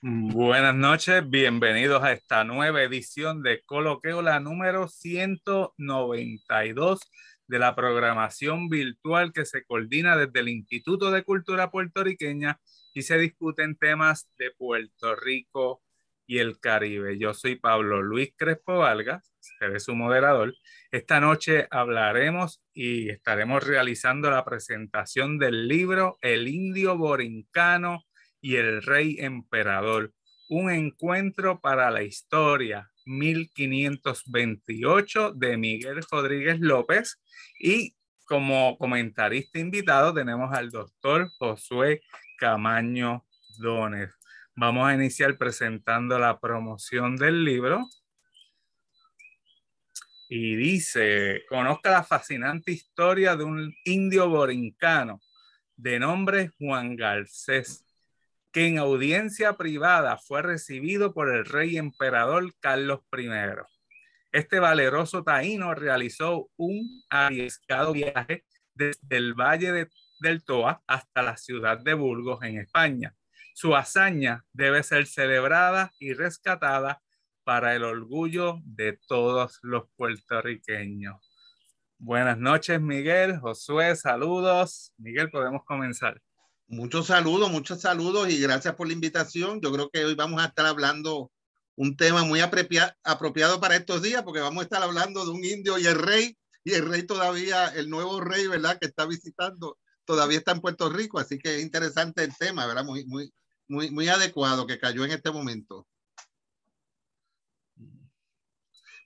Buenas noches, bienvenidos a esta nueva edición de Coloqueo, la número 192 de la programación virtual que se coordina desde el Instituto de Cultura Puertorriqueña y se discuten temas de Puerto Rico y el Caribe. Yo soy Pablo Luis Crespo Vargas, seré su moderador. Esta noche hablaremos y estaremos realizando la presentación del libro El Indio Borincano y el rey emperador. Un encuentro para la historia, 1528 de Miguel Rodríguez López. Y como comentarista invitado tenemos al doctor Josué Camaño Dones. Vamos a iniciar presentando la promoción del libro. Y dice, conozca la fascinante historia de un indio borincano de nombre Juan Garcés, que en audiencia privada fue recibido por el rey emperador Carlos I. Este valeroso taíno realizó un arriesgado viaje desde el valle de, del Toa hasta la ciudad de Burgos, en España. Su hazaña debe ser celebrada y rescatada para el orgullo de todos los puertorriqueños. Buenas noches, Miguel, Josué, saludos. Miguel, podemos comenzar. Muchos saludos, muchos saludos y gracias por la invitación. Yo creo que hoy vamos a estar hablando un tema muy apropiado para estos días porque vamos a estar hablando de un indio y el rey y el rey todavía, el nuevo rey, ¿verdad? Que está visitando, todavía está en Puerto Rico, así que es interesante el tema, ¿verdad? Muy, muy, muy, adecuado que cayó en este momento.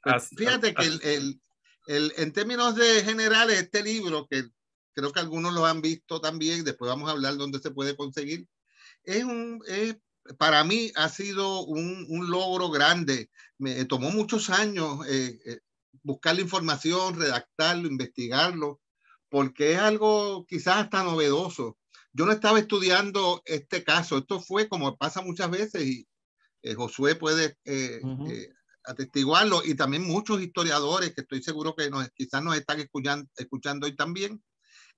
Pues fíjate que en términos generales, este libro que creo que algunos lo han visto también, después vamos a hablar dónde se puede conseguir. Es un, es, para mí ha sido un, un logro grande. Me eh, tomó muchos años eh, eh, buscar la información, redactarlo, investigarlo, porque es algo quizás hasta novedoso. Yo no estaba estudiando este caso, esto fue como pasa muchas veces y Josué puede atestiguarlo y también muchos historiadores que estoy seguro que nos, quizás nos están escuchando, escuchando hoy también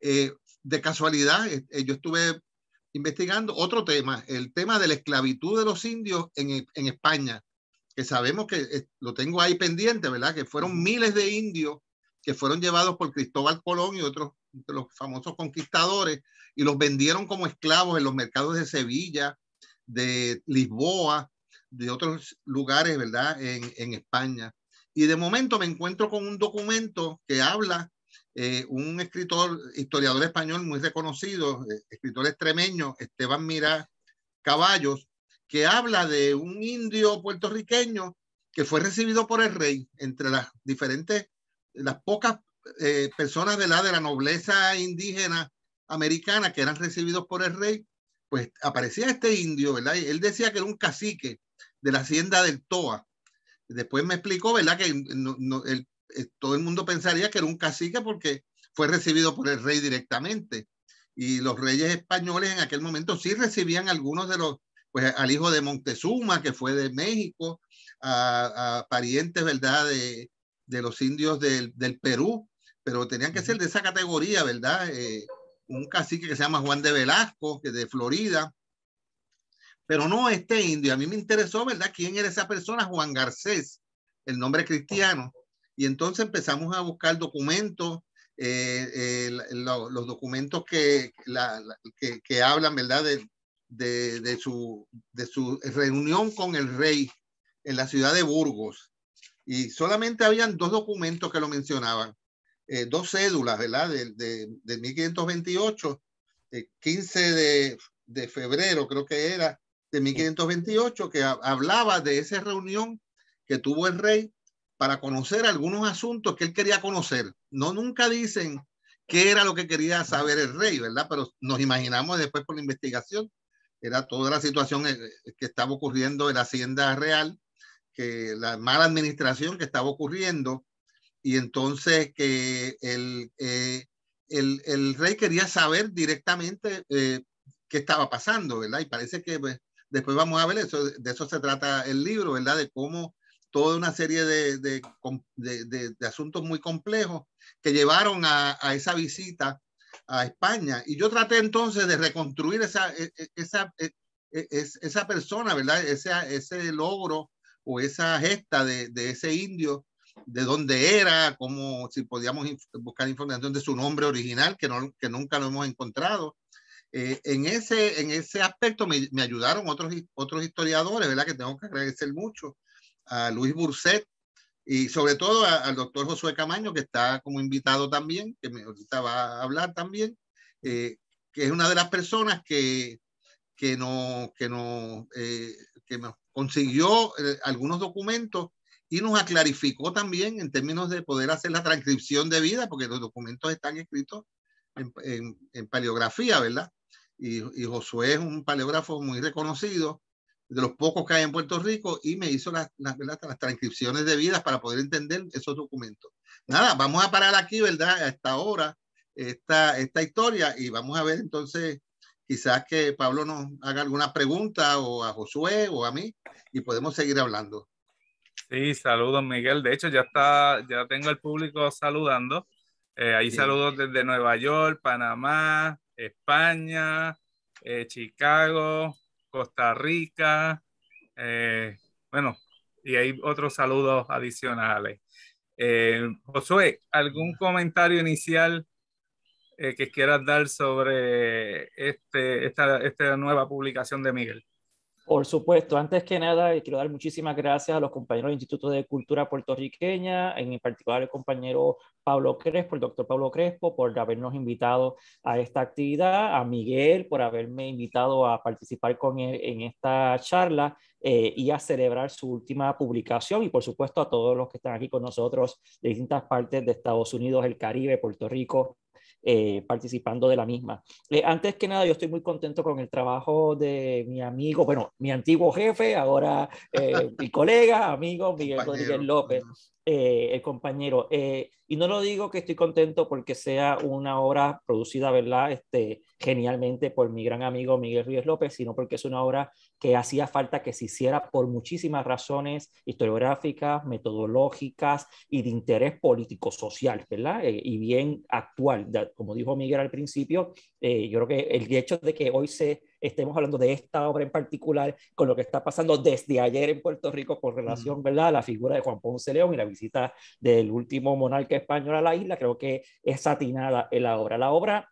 eh, de casualidad, eh, eh, yo estuve investigando otro tema, el tema de la esclavitud de los indios en, España, que sabemos que lo tengo ahí pendiente, ¿verdad? Que fueron miles de indios que fueron llevados por Cristóbal Colón y otros de los famosos conquistadores y los vendieron como esclavos en los mercados de Sevilla, de Lisboa, de otros lugares, ¿verdad? en España. Y de momento me encuentro con un documento que habla eh, un escritor, historiador español muy reconocido, eh, escritor extremeño, Esteban Mirá Caballos, que habla de un indio puertorriqueño que fue recibido por el rey entre las diferentes, las pocas eh, personas de la, de la nobleza indígena americana que eran recibidos por el rey, pues aparecía este indio, ¿verdad? él decía que era un cacique de la hacienda del Toa. Después me explicó, ¿verdad? Que no, el, eh, todo el mundo pensaría que era un cacique porque fue recibido por el rey directamente. Y los reyes españoles en aquel momento sí recibían algunos de los, pues al hijo de Montezuma, que fue de México, a, parientes, ¿verdad?, de, los indios del, Perú, pero tenían que ser de esa categoría, ¿verdad? Eh, un cacique que se llama Juan de Velasco, que de Florida. Pero no este indio, a mí me interesó, ¿verdad? ¿Quién era esa persona? Juan Garcés, el nombre cristiano y entonces empezamos a buscar documentos, eh, eh, los documentos que, que, hablan, ¿verdad? De, de, su, de su reunión con el rey en la ciudad de Burgos. Y solamente habían dos documentos que lo mencionaban, eh, dos cédulas, ¿verdad? De, de, de 1528, 15 de, de febrero creo que era, de 1528, que hablaba de esa reunión que tuvo el rey para conocer algunos asuntos que él quería conocer. No nunca dicen qué era lo que quería saber el rey, ¿verdad? Pero nos imaginamos después por la investigación, era toda la situación eh, eh, que estaba ocurriendo en la Hacienda Real, que la mala administración que estaba ocurriendo, y entonces que el, eh, el, el rey quería saber directamente qué estaba pasando, ¿verdad? Y parece que pues, después vamos a ver eso, de eso se trata el libro, ¿verdad? De cómo toda una serie de, de, asuntos muy complejos que llevaron a, esa visita a España. Y yo traté entonces de reconstruir esa, e, e, esa, e, esa persona, ¿verdad? Ese, ese logro o esa gesta de, de ese indio, de dónde era, como si podíamos buscar información de su nombre original, que, no, que nunca lo hemos encontrado. Eh, en, ese, en ese aspecto me, me, ayudaron otros, otros historiadores, ¿verdad? Que tengo que agradecer mucho, a Luis Burset y sobre todo al doctor Josué Camaño, que está como invitado también, que me, ahorita va a hablar también, eh, que es una de las personas que, que, nos, que, no eh, nos consiguió eh, algunos documentos y nos aclarificó también en términos de poder hacer la transcripción de vida, porque los documentos están escritos en, paleografía, ¿verdad? Y, y, Josué es un paleógrafo muy reconocido de los pocos que hay en Puerto Rico, y me hizo las, las, las transcripciones debidas para poder entender esos documentos. Nada, vamos a parar aquí, ¿verdad? Hasta ahora, esta, historia, y vamos a ver entonces, quizás que Pablo nos haga alguna pregunta, o a Josué, o a mí, y podemos seguir hablando. Sí, saludos Miguel. De hecho, ya está, ya tengo el público saludando. Eh, ahí saludos desde Nueva York, Panamá, España, eh, Chicago, Costa Rica, eh, bueno, y hay otros saludos adicionales. Eh, Josué, ¿algún comentario inicial eh, que quieras dar sobre este, esta nueva publicación de Miguel? Por supuesto, antes que nada, quiero dar muchísimas gracias a los compañeros del Instituto de Cultura Puertorriqueña, en particular al compañero Pablo Crespo, el doctor Pablo Crespo, por habernos invitado a esta actividad, a Miguel por haberme invitado a participar con él en esta charla eh, y a celebrar su última publicación y por supuesto a todos los que están aquí con nosotros de distintas partes de Estados Unidos, el Caribe, Puerto Rico eh, participando de la misma. Eh, antes que nada, yo estoy muy contento con el trabajo de mi amigo, bueno, mi antiguo jefe, ahora eh, mi colega, amigo Miguel Rodríguez López. Eh, el compañero. Eh, y no lo digo que estoy contento porque sea una obra producida, ¿verdad? Este, genialmente por mi gran amigo Miguel Ríos López, sino porque es una obra que hacía falta que se hiciera por muchísimas razones historiográficas, metodológicas y de interés político-social, ¿verdad? Eh, y bien actual. Como dijo Miguel al principio, yo creo que el hecho de que hoy se estemos hablando de esta obra en particular, con lo que está pasando desde ayer en Puerto Rico con relación, ¿verdad?, a la figura de Juan Ponce León y la visita del último monarca español a la isla, creo que es satinada en la obra. La obra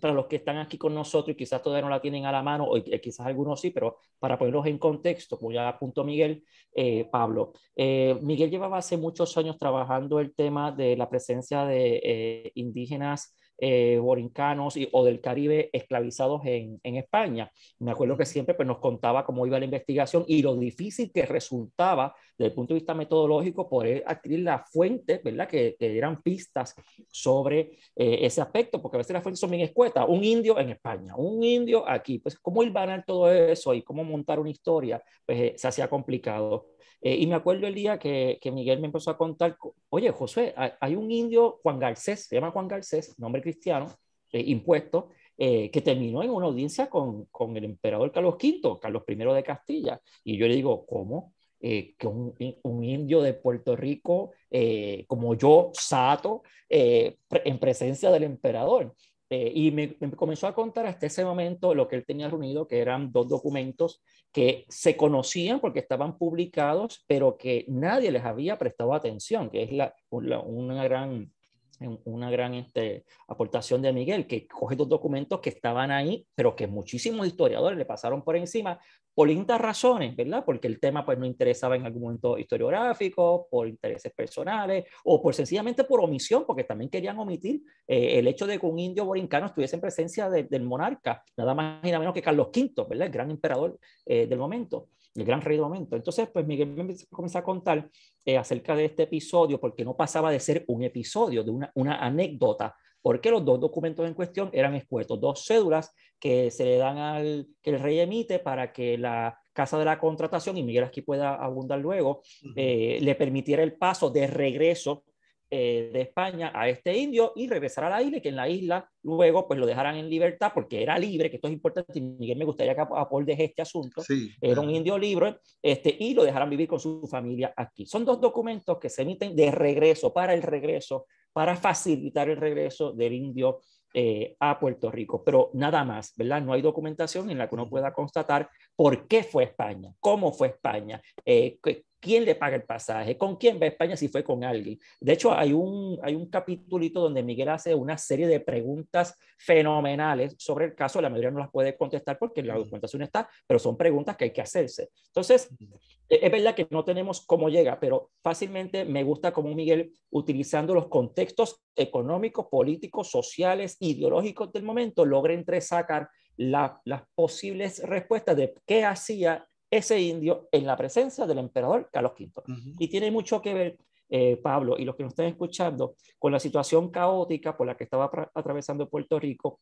para los que están aquí con nosotros y quizás todavía no la tienen a la mano, o eh, quizás algunos sí, pero para ponerlos en contexto, como ya apuntó Miguel, eh, Pablo, eh, Miguel llevaba hace muchos años trabajando el tema de la presencia de indígenas eh, borincanos y, o del Caribe esclavizados en, España. Me acuerdo que siempre pues, nos contaba cómo iba la investigación y lo difícil que resultaba desde el punto de vista metodológico poder adquirir las fuentes, ¿verdad? Que, que eran pistas sobre eh, ese aspecto, porque a veces las fuentes son bien escuetas. Un indio en España, un indio aquí. Pues cómo iluminar todo eso y cómo montar una historia, pues eh, se hacía complicado. Eh, y me acuerdo el día que, que, Miguel me empezó a contar, oye, José, hay, un indio, Juan Garcés, se llama Juan Garcés, nombre cristiano, eh, impuesto, eh, que terminó en una audiencia con, con, el emperador Carlos V, Carlos I de Castilla. Y yo le digo, ¿cómo? que un, un, indio de Puerto Rico, como yo, Sato, en presencia del emperador. Eh, y me, comenzó a contar hasta ese momento lo que él tenía reunido, que eran dos documentos que se conocían porque estaban publicados, pero que nadie les había prestado atención, que es la, una gran una gran este, aportación de Miguel, que coge dos documentos que estaban ahí, pero que muchísimos historiadores le pasaron por encima por distintas razones, ¿verdad? Porque el tema pues no interesaba en algún momento historiográfico, por intereses personales o por sencillamente por omisión, porque también querían omitir eh, el hecho de que un indio borincano estuviese en presencia del monarca, nada más y nada menos que Carlos V, ¿verdad? El gran emperador eh, del momento el gran rey de momento. Entonces, pues Miguel me comenzó a contar eh, acerca de este episodio, porque no pasaba de ser un episodio, de una, anécdota, porque los dos documentos en cuestión eran expuestos, dos cédulas que se le dan al que el rey emite para que la Casa de la Contratación, y Miguel aquí pueda abundar luego, eh, le permitiera el paso de regreso eh, de España a este indio y regresar a la isla que en la isla luego pues lo dejarán en libertad porque era libre, que esto es importante y Miguel me gustaría que aportes este asunto, era un indio libre este, y lo dejarán vivir con su familia aquí. Son dos documentos que se emiten de regreso, para el regreso, para facilitar el regreso del indio eh, a Puerto Rico, pero nada más, ¿verdad? No hay documentación en la que uno pueda constatar por qué fue España, cómo fue España, eh, quién le paga el pasaje, con quién va a España si fue con alguien. De hecho, hay un, hay un capítulito donde Miguel hace una serie de preguntas fenomenales sobre el caso, la mayoría no las puede contestar porque la mm. documentación está, pero son preguntas que hay que hacerse. Entonces, mm. e, es verdad que no tenemos cómo llega, pero fácilmente me gusta como Miguel utilizando los contextos económicos, políticos, sociales, ideológicos del momento, logra entresacar la, las posibles respuestas de qué hacía ese indio en la presencia del emperador Carlos V. Y tiene mucho que ver, eh, Pablo, y los que nos están escuchando, con la situación caótica por la que estaba atravesando Puerto Rico.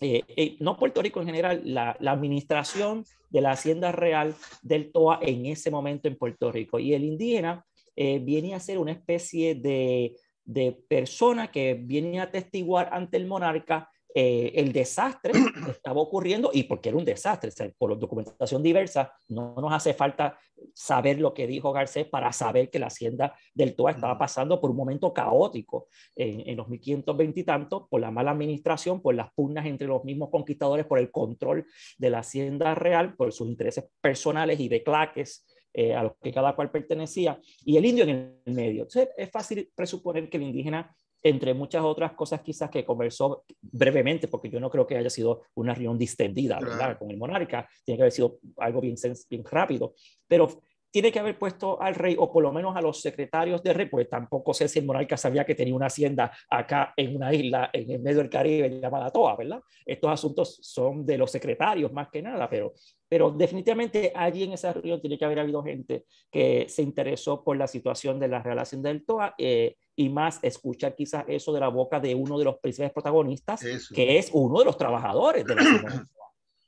Eh, eh, no Puerto Rico en general, la, administración de la Hacienda Real del Toa en ese momento en Puerto Rico. Y el indígena viene a ser una especie de, de persona que viene a testiguar ante el monarca eh, el desastre que estaba ocurriendo y porque era un desastre. por documentación diversa, no nos hace falta saber lo que dijo Garcés para saber que la hacienda del Toa estaba pasando por un momento caótico en, los 1520 y tantos, por la mala administración, por las pugnas entre los mismos conquistadores, por el control de la hacienda real, por sus intereses personales y de claques. Eh, a los que cada cual pertenecía, y el indio en el medio. Entonces, es fácil presuponer que el indígena entre muchas otras cosas quizás que conversó brevemente, porque yo no creo que haya sido una reunión distendida ¿verdad? con el monarca, tiene que haber sido algo bien, bien rápido, pero tiene que haber puesto al rey o por lo menos a los secretarios de rey, porque tampoco sé si el monarca sabía que tenía una hacienda acá en una isla en el medio del Caribe llamada Toa, ¿verdad? Estos asuntos son de los secretarios más que nada, pero, pero definitivamente allí en esa reunión tiene que haber habido gente que se interesó por la situación de la relación del Toa eh, y más escuchar quizás eso de la boca de uno de los principales protagonistas, que es uno de los trabajadores de la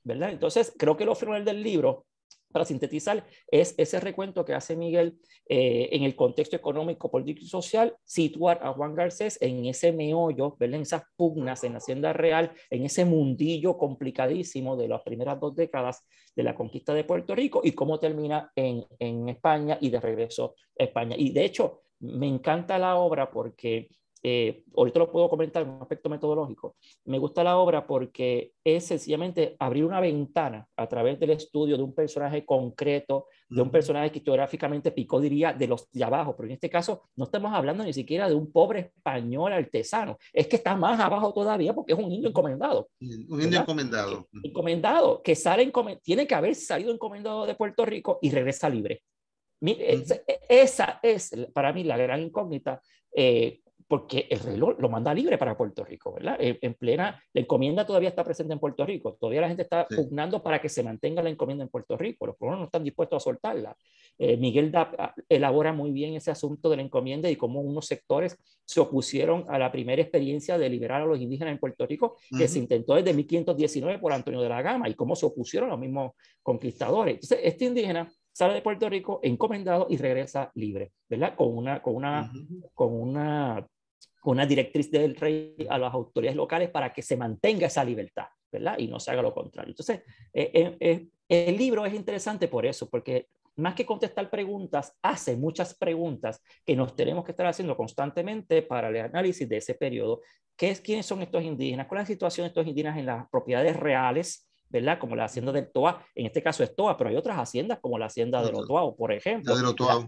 ¿verdad? Entonces creo que lo final del libro para sintetizar, es ese recuento que hace Miguel eh, en el contexto económico, político y social, situar a Juan Garcés en ese meollo, en esas pugnas en Hacienda Real, en ese mundillo complicadísimo de las primeras dos décadas de la conquista de Puerto Rico y cómo termina en, en España y de regreso a España. Y de hecho, me encanta la obra porque eh, ahorita lo puedo comentar en un aspecto metodológico, me gusta la obra porque es sencillamente abrir una ventana a través del estudio de un personaje concreto, de un personaje que geográficamente Pico diría de los de abajo, pero en este caso no estamos hablando ni siquiera de un pobre español artesano, es que está más abajo todavía porque es un indio encomendado. Un indio encomendado. Encomendado, que sale, tiene que haber salido encomendado de Puerto Rico y regresa libre. Esa es para mí la gran incógnita eh, porque el reloj lo manda libre para Puerto Rico, ¿verdad? En, plena, la encomienda todavía está presente en Puerto Rico, todavía la gente está pugnando para que se mantenga la encomienda en Puerto Rico, los pueblos no están dispuestos a soltarla. Eh, Miguel da, ah, elabora muy bien ese asunto de la encomienda y cómo unos sectores se opusieron a la primera experiencia de liberar a los indígenas en Puerto Rico, que se intentó desde 1519 por Antonio de la Gama, y cómo se opusieron los mismos conquistadores. Entonces, este indígena sale de Puerto Rico encomendado y regresa libre, ¿verdad? Con una, con una, con una una directriz del rey a las autoridades locales para que se mantenga esa libertad, ¿verdad? Y no se haga lo contrario. Entonces, eh, eh, eh, el libro es interesante por eso, porque más que contestar preguntas, hace muchas preguntas que nos tenemos que estar haciendo constantemente para el análisis de ese periodo. ¿Qué es, ¿Quiénes son estos indígenas? ¿Cuál es la situación de estos indígenas en las propiedades reales? ¿verdad? Como la hacienda del Toa, en este caso es Toa, pero hay otras haciendas como la hacienda del Otoao, por ejemplo,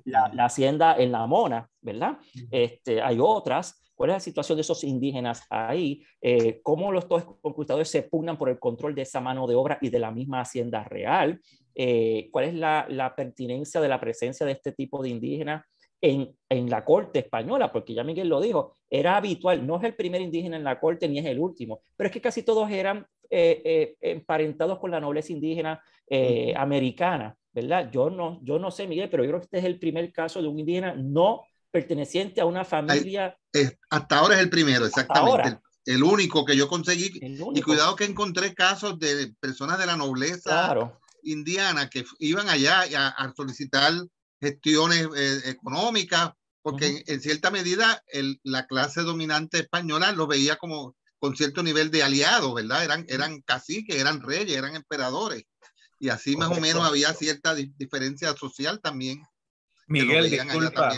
la, la hacienda en La Mona, ¿verdad? Este, hay otras. ¿Cuál es la situación de esos indígenas ahí? Eh, ¿Cómo los dos conquistadores se pugnan por el control de esa mano de obra y de la misma hacienda real? Eh, ¿Cuál es la, la pertinencia de la presencia de este tipo de indígenas en, en, la corte española, porque ya Miguel lo dijo, era habitual, no es el primer indígena en la corte ni es el último, pero es que casi todos eran eh, eh, emparentados con la nobleza indígena eh, americana, ¿verdad? Yo no, yo no sé, Miguel, pero yo creo que este es el primer caso de un indígena no perteneciente a una familia. hasta ahora es el primero, exactamente el único que yo conseguí. Y cuidado que encontré casos de personas de la nobleza indiana que iban allá a, solicitar gestiones económicas, porque en, cierta medida la clase dominante española lo veía como con cierto nivel de aliados, ¿verdad? Eran, eran caciques, eran reyes, eran emperadores. Y así más o menos había cierta diferencia social también. Miguel, disculpa.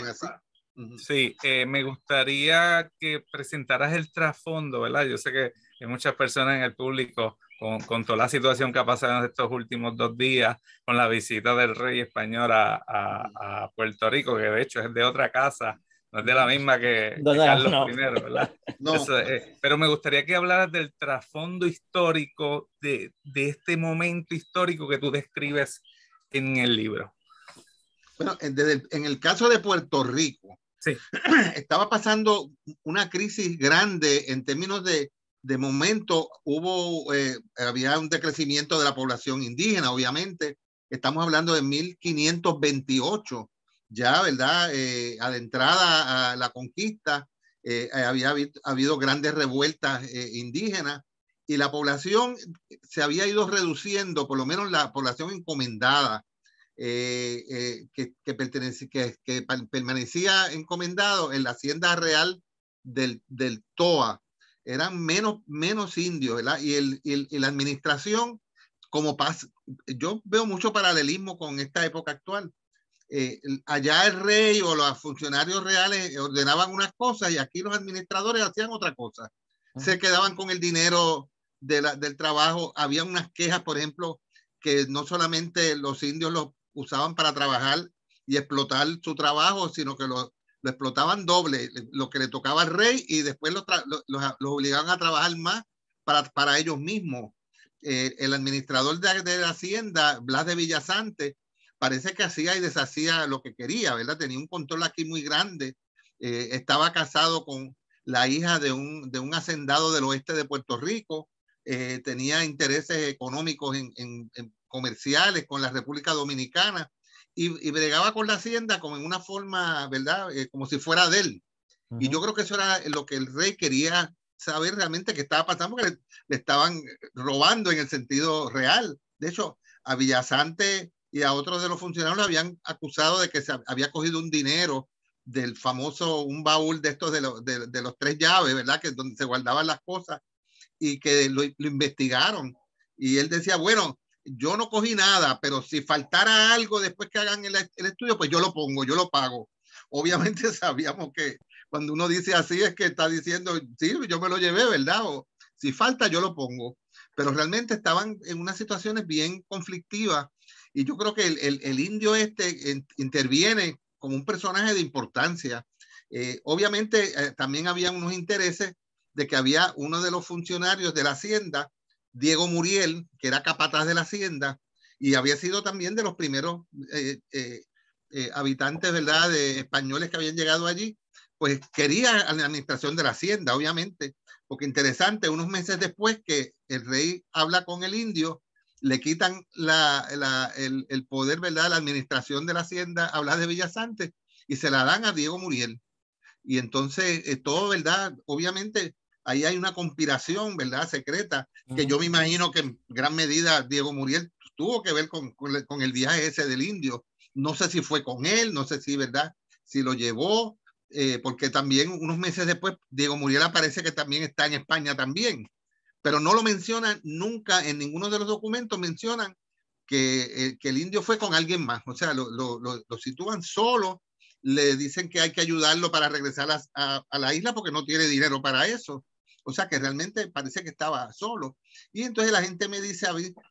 Sí, eh, me gustaría que presentaras el trasfondo, ¿verdad? Yo sé que hay muchas personas en el público con, toda la situación que ha pasado en estos últimos dos días, con la visita del rey español a, Puerto Rico, que de hecho es de otra casa no es de la misma que, Carlos ¿verdad? Eh, pero me gustaría que hablaras del trasfondo histórico de, este momento histórico que tú describes en el libro. Bueno, en el caso de Puerto Rico, sí. estaba pasando una crisis grande en términos de, momento, hubo, eh, había un decrecimiento de la población indígena, obviamente. Estamos hablando de 1528 ya, ¿verdad? Eh, adentrada a la conquista, eh, había habido grandes revueltas eh, indígenas y la población se había ido reduciendo, por lo menos la población encomendada, que, pertenece, que, permanecía encomendado en la hacienda real del, Toa. Eran menos, menos indios, ¿verdad? Y, la administración, como pasa, yo veo mucho paralelismo con esta época actual eh, allá el rey o los funcionarios reales ordenaban unas cosas y aquí los administradores hacían otra cosa. Se quedaban con el dinero del trabajo. Había unas quejas, por ejemplo, que no solamente los indios los usaban para trabajar y explotar su trabajo, sino que lo, explotaban doble, lo que le tocaba al rey y después los, los, obligaban a trabajar más para, para ellos mismos. Eh, el administrador de, de la Hacienda, Blas de Villasante, parece que hacía y deshacía lo que quería, ¿verdad? Tenía un control aquí muy grande. Eh, estaba casado con la hija de un, de un hacendado del oeste de Puerto Rico. Eh, tenía intereses económicos en, comerciales con la República Dominicana y, y, bregaba con la hacienda como en una forma, ¿verdad? Eh, como si fuera de él. Y yo creo que eso era lo que el rey quería saber realmente que estaba pasando, que le, le estaban robando en el sentido real. De hecho, a Villasante y a otros de los funcionarios habían acusado de que se había cogido un dinero del famoso, un baúl de estos de, los tres llaves, ¿verdad? Que es donde se guardaban las cosas y que lo, investigaron. Y él decía, bueno, yo no cogí nada, pero si faltara algo después que hagan el, el estudio, pues yo lo pongo, yo lo pago. Obviamente sabíamos que cuando uno dice así es que está diciendo, sí, yo me lo llevé, ¿verdad? O si falta, yo lo pongo. Pero realmente estaban en unas situaciones bien conflictivas y yo creo que el, indio este interviene como un personaje de importancia. Eh, obviamente eh, también había unos intereses de que había uno de los funcionarios de la hacienda, Diego Muriel, que era capataz de la hacienda y había sido también de los primeros eh, habitantes, ¿verdad?, de españoles que habían llegado allí, pues quería la administración de la hacienda, obviamente, porque interesante, unos meses después que el rey habla con el indio, le quitan la, el, poder, ¿verdad? La administración de la hacienda habla de Villasante y se la dan a Diego Muriel. Y entonces, eh, todo, ¿verdad? Obviamente, ahí hay una conspiración, ¿verdad? Secreta, que yo me imagino que en gran medida Diego Muriel tuvo que ver con, el viaje ese del indio. No sé si fue con él, no sé si, ¿verdad? Si lo llevó, eh, porque también unos meses después Diego Muriel aparece que también está en España también pero no lo mencionan nunca en ninguno de los documentos, mencionan que, eh, que el indio fue con alguien más, o sea, lo, lo, sitúan solo, le dicen que hay que ayudarlo para regresar a, la isla porque no tiene dinero para eso. O sea que realmente parece que estaba solo. Y entonces la gente me dice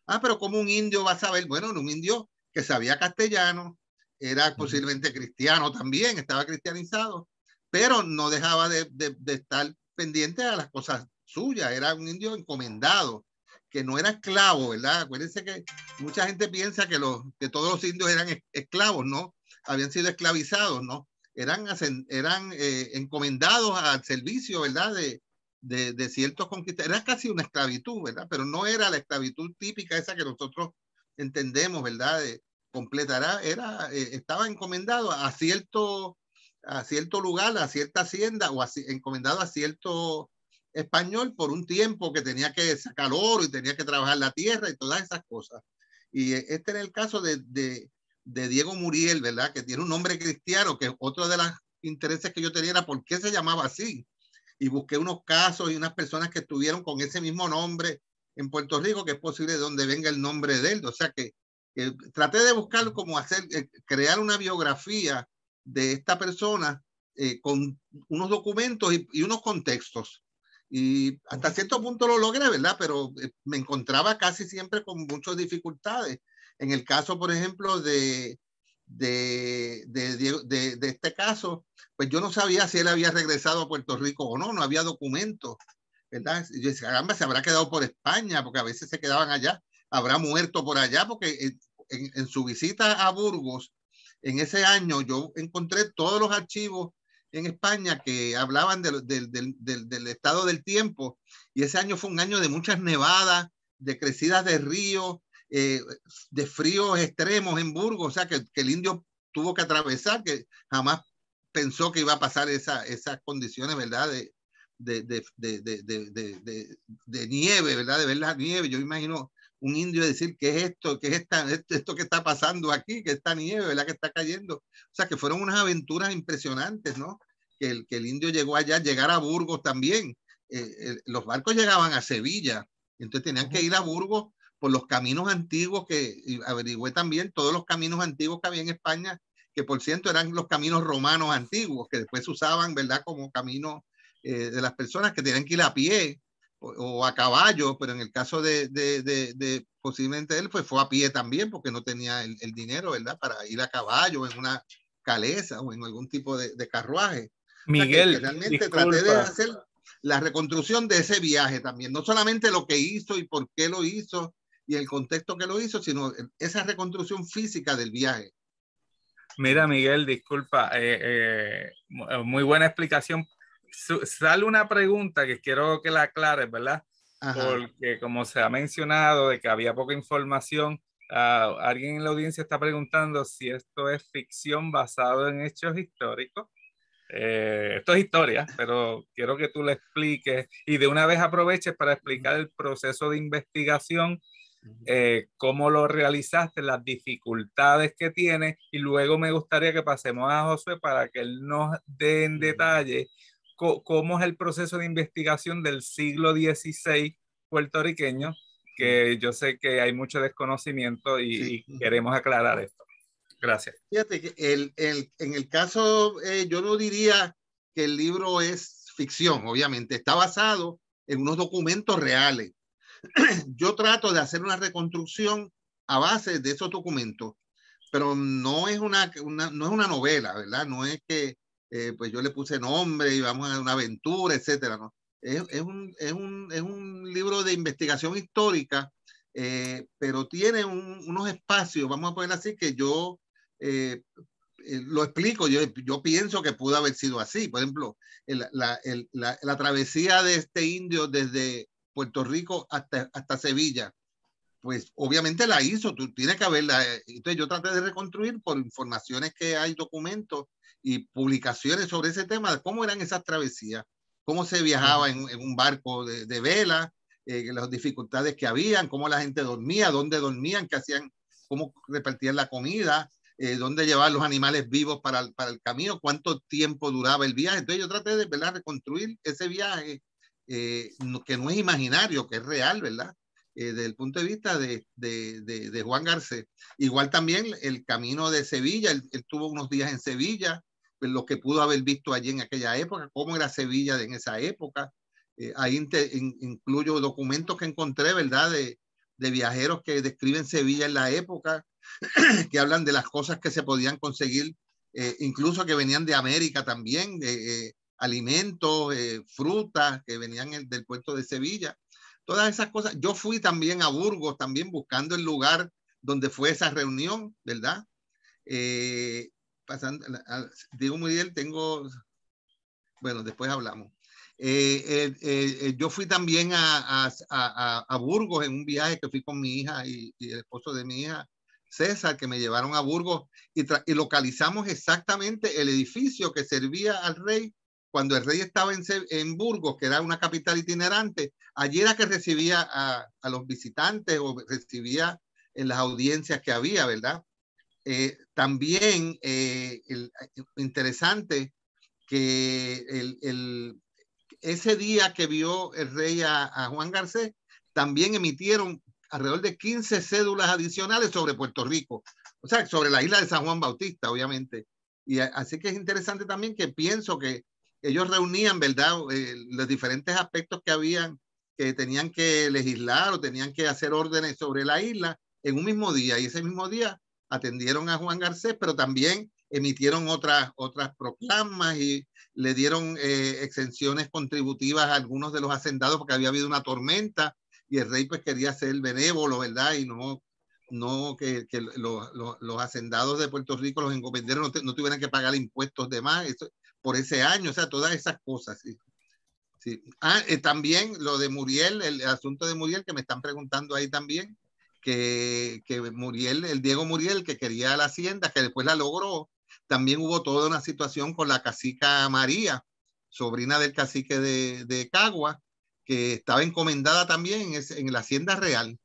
ah, pero ¿cómo un indio va a saber? Bueno, un indio que sabía castellano, era posiblemente cristiano también, estaba cristianizado, pero no dejaba de, de estar pendiente a las cosas suya, era un indio encomendado, que no era esclavo, ¿verdad? Acuérdense que mucha gente piensa que, los, que todos los indios eran esclavos, ¿no? Habían sido esclavizados, ¿no? Eran, eran eh, encomendados al servicio, ¿verdad? De, de, ciertos conquistadores. Era casi una esclavitud, ¿verdad? Pero no era la esclavitud típica esa que nosotros entendemos, ¿verdad? De, completará, era, eh, estaba encomendado a cierto, a cierto lugar, a cierta hacienda o encomendado a cierto español por un tiempo que tenía que sacar oro y tenía que trabajar la tierra y todas esas cosas. Y e, este era el caso de, de, Diego Muriel, ¿verdad? Que tiene un nombre cristiano, que otro de los intereses que yo tenía era por qué se llamaba así. Y busqué unos casos y unas personas que estuvieron con ese mismo nombre en Puerto Rico, que es posible de donde venga el nombre de él. O sea que, traté de buscar cómo hacer, eh, crear una biografía de esta persona eh, con unos documentos y, unos contextos y hasta cierto punto lo logré, ¿verdad? Pero eh, me encontraba casi siempre con muchas dificultades. En el caso, por ejemplo, de, de, de, este caso, pues yo no sabía si él había regresado a Puerto Rico o no, no había documentos, ¿verdad? Y yo decía, caramba, se habrá quedado por España, porque a veces se quedaban allá, habrá muerto por allá, porque eh, en su visita a Burgos, en ese año, yo encontré todos los archivos en España que hablaban del estado del tiempo y ese año fue un año de muchas nevadas, de crecidas de ríos, eh, de fríos extremos en Burgos, o sea que, el indio tuvo que atravesar, que jamás pensó que iba a pasar esa, esas condiciones, ¿verdad? De, nieve, ¿verdad? De ver la nieve, yo imagino un indio decir, ¿qué es esto? ¿Qué es esta, esto, que está pasando aquí? ¿Qué esta nieve, verdad? Que está cayendo. O sea, que fueron unas aventuras impresionantes, ¿no? que el, indio llegó allá, llegar a Burgos también. Eh, eh, los barcos llegaban a Sevilla, entonces tenían que ir a Burgos por los caminos antiguos que averigüé también, todos los caminos antiguos que había en España, que por cierto eran los caminos romanos antiguos, que después usaban, ¿verdad?, como camino eh, de las personas que tenían que ir a pie o, a caballo, pero en el caso de, posiblemente él, pues fue a pie también, porque no tenía el, dinero, ¿verdad?, para ir a caballo en una calesa o en algún tipo de, carruaje. Miguel. realmente traté de hacer la reconstrucción de ese viaje también, no solamente lo que hizo y por qué lo hizo y el contexto que lo hizo, sino esa reconstrucción física del viaje. Mira, Miguel, disculpa, eh, eh, muy buena explicación. Sale una pregunta que quiero que la aclares, ¿verdad? Porque como se ha mencionado de que había poca información, ah, alguien en la audiencia está preguntando si esto es ficción basado en hechos históricos eh, esto es historia, pero quiero que tú le expliques y de una vez aproveches para explicar el proceso de investigación, eh, cómo lo realizaste, las dificultades que tiene y luego me gustaría que pasemos a José para que él nos dé en detalle cómo es el proceso de investigación del siglo XVI puertorriqueño, que yo sé que hay mucho desconocimiento y queremos aclarar esto. Gracias. Fíjate que el, el, en el caso, eh, yo no diría que el libro es ficción, obviamente, está basado en unos documentos reales. yo trato de hacer una reconstrucción a base de esos documentos, pero no es una, no es una novela, ¿verdad? No es que eh, pues yo le puse nombre y vamos a una aventura, etcétera, Es, es, un, es, un, es un libro de investigación histórica eh, pero tiene unos espacios, vamos a poner así, que yo eh, eh, lo explico, yo, yo, pienso que pudo haber sido así. Por ejemplo, la, la, la, travesía de este indio desde Puerto Rico hasta, hasta Sevilla, pues obviamente la hizo, tú tienes que haberla. Eh, entonces yo traté de reconstruir por informaciones que hay, documentos y publicaciones sobre ese tema, de cómo eran esas travesías, cómo se viajaba en, en un barco de, de vela, las dificultades que habían, cómo la gente dormía, dónde dormían, qué hacían, cómo repartían la comida, eh, dónde llevar los animales vivos para el, camino, cuánto tiempo duraba el viaje. Entonces yo traté de ¿verdad? reconstruir ese viaje eh, que no es imaginario, que es real, ¿verdad? Eh, desde el punto de vista de, Juan Garcés. Igual también el camino de Sevilla, él, tuvo unos días en Sevilla, pues, lo que pudo haber visto allí en aquella época, cómo era Sevilla en esa época. ahí incluyo documentos que encontré, ¿verdad? De, de viajeros que describen Sevilla en la época, que hablan de las cosas que se podían conseguir, eh, incluso que venían de América también, de eh, alimentos, eh, frutas que venían del puerto de Sevilla. Todas esas cosas. Yo fui también a Burgos, también buscando el lugar donde fue esa reunión, ¿verdad? pasando, digo muy bien, tengo, bueno, después hablamos. yo fui también a, a, a, Burgos en un viaje que fui con mi hija y, el esposo de mi hija César, que me llevaron a Burgos y, localizamos exactamente el edificio que servía al rey cuando el rey estaba en, en Burgos, que era una capital itinerante. Allí era que recibía a, a los visitantes o recibía en las audiencias que había, ¿verdad? Eh, también eh, interesante que el, el, ese día que vio el rey a, a Juan Garcés, también emitieron alrededor de 15 cédulas adicionales sobre Puerto Rico, o sea, sobre la isla de San Juan Bautista, obviamente. Y así que es interesante también que pienso que ellos reunían, ¿verdad?, eh, los diferentes aspectos que habían, que tenían que legislar o tenían que hacer órdenes sobre la isla en un mismo día. Y ese mismo día atendieron a Juan Garcés, pero también emitieron otras, otras proclamas y le dieron eh, exenciones contributivas a algunos de los hacendados porque había habido una tormenta y el rey pues quería ser benévolo, ¿verdad? Y no, no que, que los, los, los, hacendados de Puerto Rico, los encomenderos, no, tuvieran que pagar impuestos de más por ese año, o sea, todas esas cosas. Sí. Ah, eh, también lo de Muriel, el asunto de Muriel, que me están preguntando ahí también, que, que Muriel, el Diego Muriel, que quería la hacienda, que después la logró, también hubo toda una situación con la cacica María, sobrina del cacique de, de Cagua, que estaba encomendada también en, en la Hacienda Real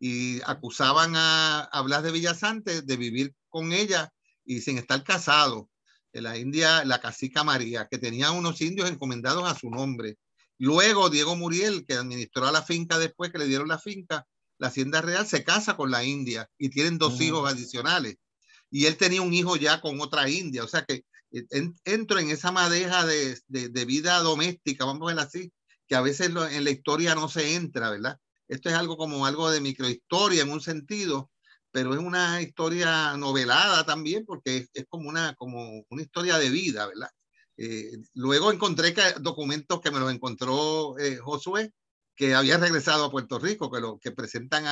y acusaban a, Blas de Villasante de vivir con ella y sin estar casado de la India, la cacica María, que tenía unos indios encomendados a su nombre. Luego Diego Muriel, que administró a la finca después que le dieron la finca, la Hacienda Real se casa con la India y tienen dos hijos adicionales. Y él tenía un hijo ya con otra India, o sea que eh, entro en esa madeja de, vida doméstica, vamos a ver así, que a veces en la historia no se entra, ¿verdad? Esto es algo como algo de microhistoria en un sentido, pero es una historia novelada también porque es, como, una, como una historia de vida, ¿verdad? Eh, luego encontré documentos que me los encontró eh, Josué, que había regresado a Puerto Rico, que, lo, que presentan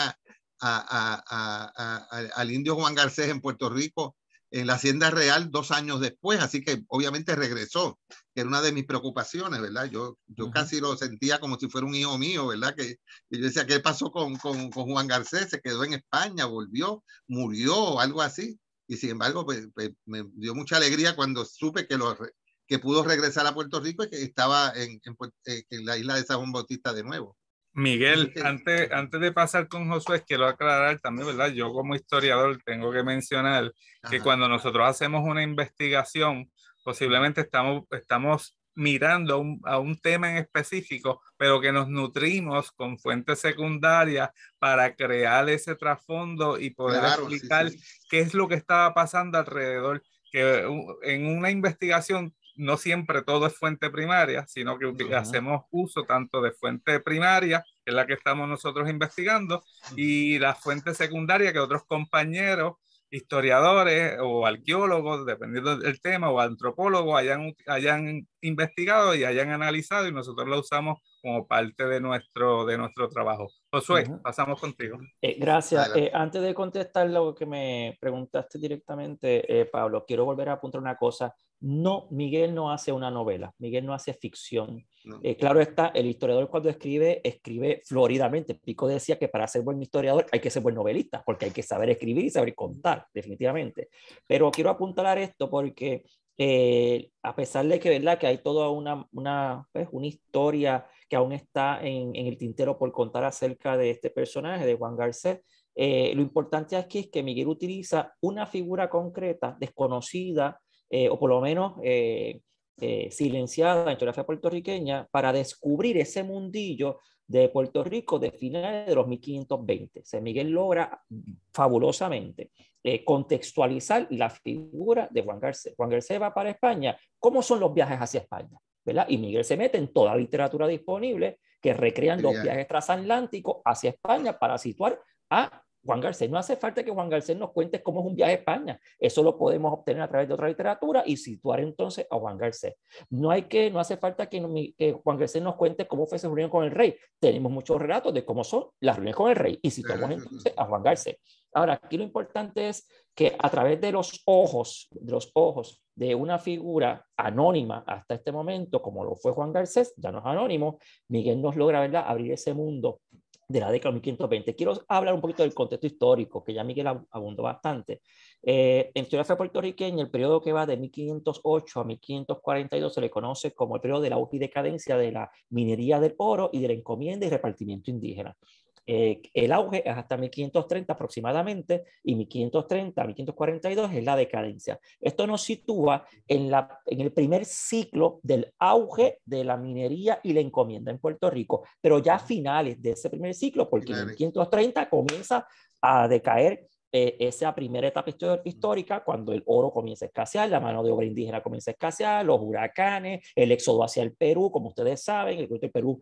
al indio Juan Garcés en Puerto Rico en la Hacienda Real dos años después, así que obviamente regresó que era una de mis preocupaciones, ¿verdad? Yo, yo casi lo sentía como si fuera un hijo mío, ¿verdad? Que, yo decía, ¿qué pasó con, con, Juan Garcés? Se quedó en España, volvió, murió, algo así. Y sin embargo, pues, pues, me dio mucha alegría cuando supe que, lo, que pudo regresar a Puerto Rico y que estaba en, en, eh, la isla de San Juan Bautista de nuevo. Miguel, antes, antes de pasar con Josué, quiero aclarar también, ¿verdad? Yo como historiador tengo que mencionar que cuando nosotros hacemos una investigación, Posiblemente estamos, estamos mirando a un tema en específico, pero que nos nutrimos con fuentes secundarias para crear ese trasfondo y poder explicar qué es lo que estaba pasando alrededor. Que en una investigación no siempre todo es fuente primaria, sino que hacemos uso tanto de fuente primaria, que es la que estamos nosotros investigando, y la fuente secundaria que otros compañeros historiadores o arqueólogos, dependiendo del tema, o antropólogos hayan, hayan investigado y hayan analizado y nosotros lo usamos como parte de nuestro, de nuestro trabajo. Josué, pasamos contigo. Eh, gracias. Eh, antes de contestar lo que me preguntaste directamente, eh, Pablo, quiero volver a apuntar una cosa no, Miguel no hace una novela, Miguel no hace ficción. Eh, claro está, el historiador cuando escribe, escribe floridamente. Pico decía que para ser buen historiador hay que ser buen novelista, porque hay que saber escribir y saber contar, definitivamente. Pero quiero apuntalar esto porque eh, a pesar de que, ¿verdad? que hay toda una, una, pues, una historia que aún está en, el tintero por contar acerca de este personaje, de Juan Garcés, eh, lo importante aquí es que Miguel utiliza una figura concreta, desconocida, eh, o por lo menos eh, eh, silenciada en la puertorriqueña, para descubrir ese mundillo de Puerto Rico de finales de los 1520. Miguel logra fabulosamente contextualizar la figura de Juan Garcés. Juan Garcés va para España. ¿Cómo son los viajes hacia España? ¿verdad? Y Miguel se mete en toda literatura disponible que recrean los viajes transatlánticos hacia España para situar a Juan Garcés, no hace falta que Juan Garcés nos cuente cómo es un viaje a España. Eso lo podemos obtener a través de otra literatura y situar entonces a Juan Garcés. No, hay que, no hace falta que, Juan Garcés nos cuente cómo fue su reunión con el rey. Tenemos muchos relatos de cómo son las reuniones con el rey y situamos entonces a Juan Garcés. Ahora, aquí lo importante es que a través de los ojos, de los ojos de una figura anónima hasta este momento, como lo fue Juan Garcés, ya no es anónimo, Miguel nos logra abrir ese mundo de la década de 1520. Quiero hablar un poquito del contexto histórico, que ya Miguel abundó bastante. Eh, en historia puertorriqueña, el periodo que va de 1508 a 1542 se le conoce como el periodo de la auge decadencia de la minería del oro y de la encomienda y repartimiento indígena. Eh, el auge es hasta 1530 aproximadamente y 1530, 1542 es la decadencia. Esto nos sitúa en, la, en el primer ciclo del auge de la minería y la encomienda en Puerto Rico, pero ya a finales de ese primer ciclo, porque en 1530 comienza a decaer eh, esa primera etapa histórica, cuando el oro comienza a escasear, la mano de obra indígena comienza a escasear, los huracanes, el éxodo hacia el Perú, como ustedes saben, el del Perú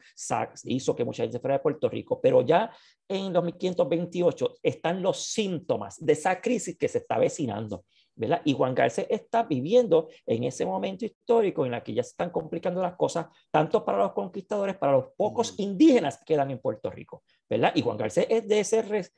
hizo que mucha gente fuera de Puerto Rico, pero ya en los 1528 están los síntomas de esa crisis que se está vecinando. Y Juan Garcés está viviendo en ese momento histórico en el que ya se están complicando las cosas, tanto para los conquistadores, para los pocos mm. indígenas que quedan en Puerto Rico, Y Juan Garcés es de, ese,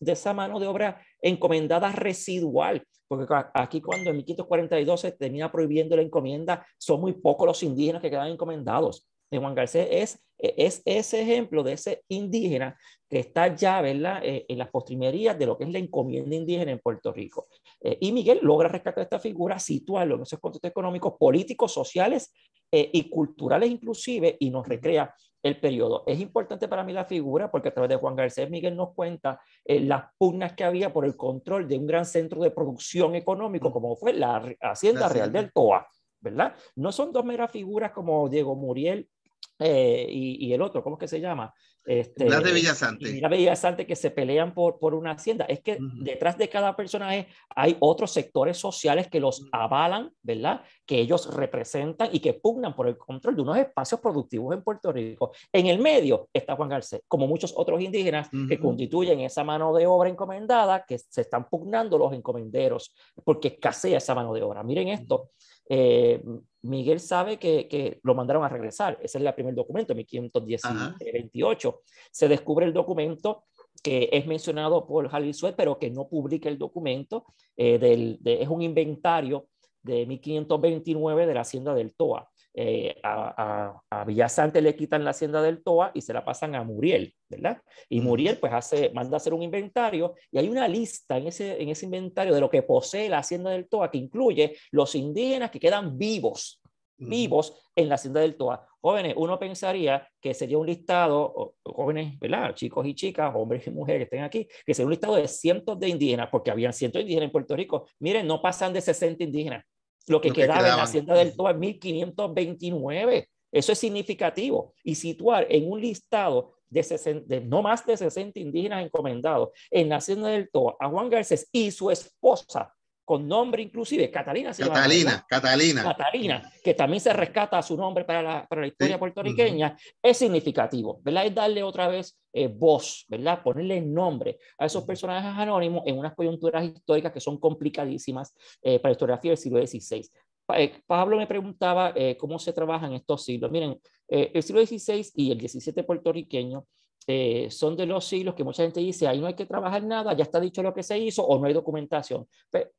de, esa mano de obra encomendada residual, porque aquí cuando en 1542 se termina prohibiendo la encomienda, son muy pocos los indígenas que quedan encomendados. Y Juan Garcés es, ese ejemplo de ese indígena que está ya, eh, en las postrimerías de lo que es la encomienda indígena en Puerto Rico. Eh, y Miguel logra rescatar esta figura, situarlo en esos contextos económicos, políticos, sociales eh, y culturales inclusive, y nos recrea el periodo. Es importante para mí la figura porque a través de Juan Garcés Miguel nos cuenta eh, las pugnas que había por el control de un gran centro de producción económico como fue la Hacienda Real del Toa. ¿verdad? No son dos meras figuras como Diego Muriel eh, y, el otro, ¿cómo es que se llama? Este, de Villasante. Las de Villasante que se pelean por, por una hacienda. Es que detrás de cada personaje hay otros sectores sociales que los avalan, ¿verdad? Que ellos representan y que pugnan por el control de unos espacios productivos en Puerto Rico. En el medio está Juan Garcés, como muchos otros indígenas que constituyen esa mano de obra encomendada que se están pugnando los encomenderos porque escasea esa mano de obra. Miren esto. Eh, Miguel sabe que, lo mandaron a regresar. Ese es el primer documento, 1528. Se descubre el documento que es mencionado por Jalil Suez, pero que no publica el documento. Eh, del, es un inventario de 1529 de la hacienda del Toa. Eh, a, Villasante le quitan la hacienda del Toa y se la pasan a Muriel, ¿verdad? Y Muriel pues hace, manda a hacer un inventario y hay una lista en ese, en ese inventario de lo que posee la hacienda del Toa que incluye los indígenas que quedan vivos, vivos en la hacienda del Toa. Jóvenes, uno pensaría que sería un listado, jóvenes, ¿verdad? Chicos y chicas, hombres y mujeres que estén aquí, que sería un listado de cientos de indígenas, porque habían cientos de indígenas en Puerto Rico. Miren, no pasan de 60 indígenas lo que, quedaba en la hacienda del Toba en 1529. Eso es significativo. Y situar en un listado de, no más de 60 indígenas encomendados en la hacienda del Toa a Juan Garcés y su esposa con nombre inclusive, Catalina. Catalina, Catalina. que también se rescata su nombre para la, la historia puertorriqueña, es significativo, ¿verdad? Es darle otra vez eh, voz, ¿verdad? Ponerle nombre a esos personajes anónimos en unas coyunturas históricas que son complicadísimas eh, para la historiografía del siglo XVI. Eh, Pablo me preguntaba cómo se trabajan estos siglos. Miren, el siglo XVI y el XVII puertorriqueño eh, son de los siglos que mucha gente dice, ahí no hay que trabajar nada, ya está dicho lo que se hizo o no hay documentación.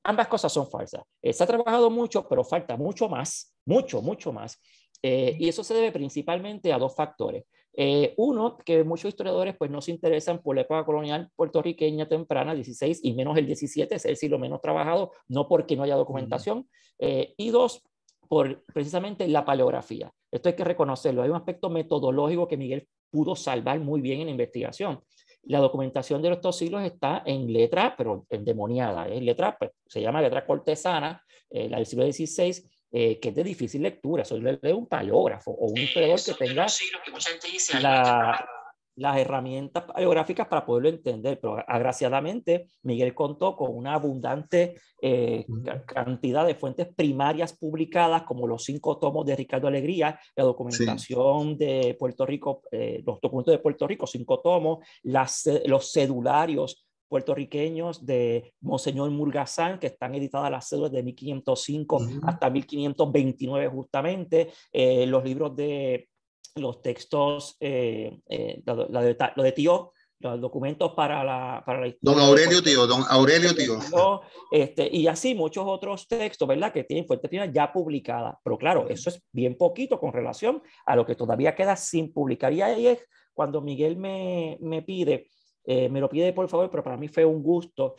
ambas cosas son falsas. Eh, se ha trabajado mucho, pero falta mucho más, mucho, mucho más. Eh, y eso se debe principalmente a dos factores. uno, que muchos historiadores pues, no se interesan por la época colonial puertorriqueña temprana, 16 y menos el 17, es el siglo menos trabajado, no porque no haya documentación. y dos, por precisamente la paleografía. Esto hay que reconocerlo. Hay un aspecto metodológico que Miguel pudo salvar muy bien en la investigación. La documentación de los dos siglos está en letra, pero endemoniada, es ¿eh? letra, pues, se llama letra cortesana, eh, la del siglo XVI, eh, que es de difícil lectura, soy de un paleógrafo o un historiador que tenga la, las herramientas biográficas para poderlo entender, pero agraciadamente Miguel contó con una abundante eh, cantidad de fuentes primarias publicadas, como los cinco tomos de Ricardo Alegría, la documentación de Puerto Rico, eh, los documentos de Puerto Rico, cinco tomos, los cedularios puertorriqueños de Monseñor Murgazán, que están editadas las cédulas de 1505 hasta 1529 justamente, eh, los libros de los textos, eh, eh, lo, de, tío, los documentos para la, para Don Aurelio Tío, don Aurelio Tío. Este, y así muchos otros textos, ¿verdad? Que tienen fuente final ya publicada. Pero claro, eso es bien poquito con relación a lo que todavía queda sin publicar. Y ahí es cuando Miguel me, me pide, eh, me lo pide por favor, pero para mí fue un gusto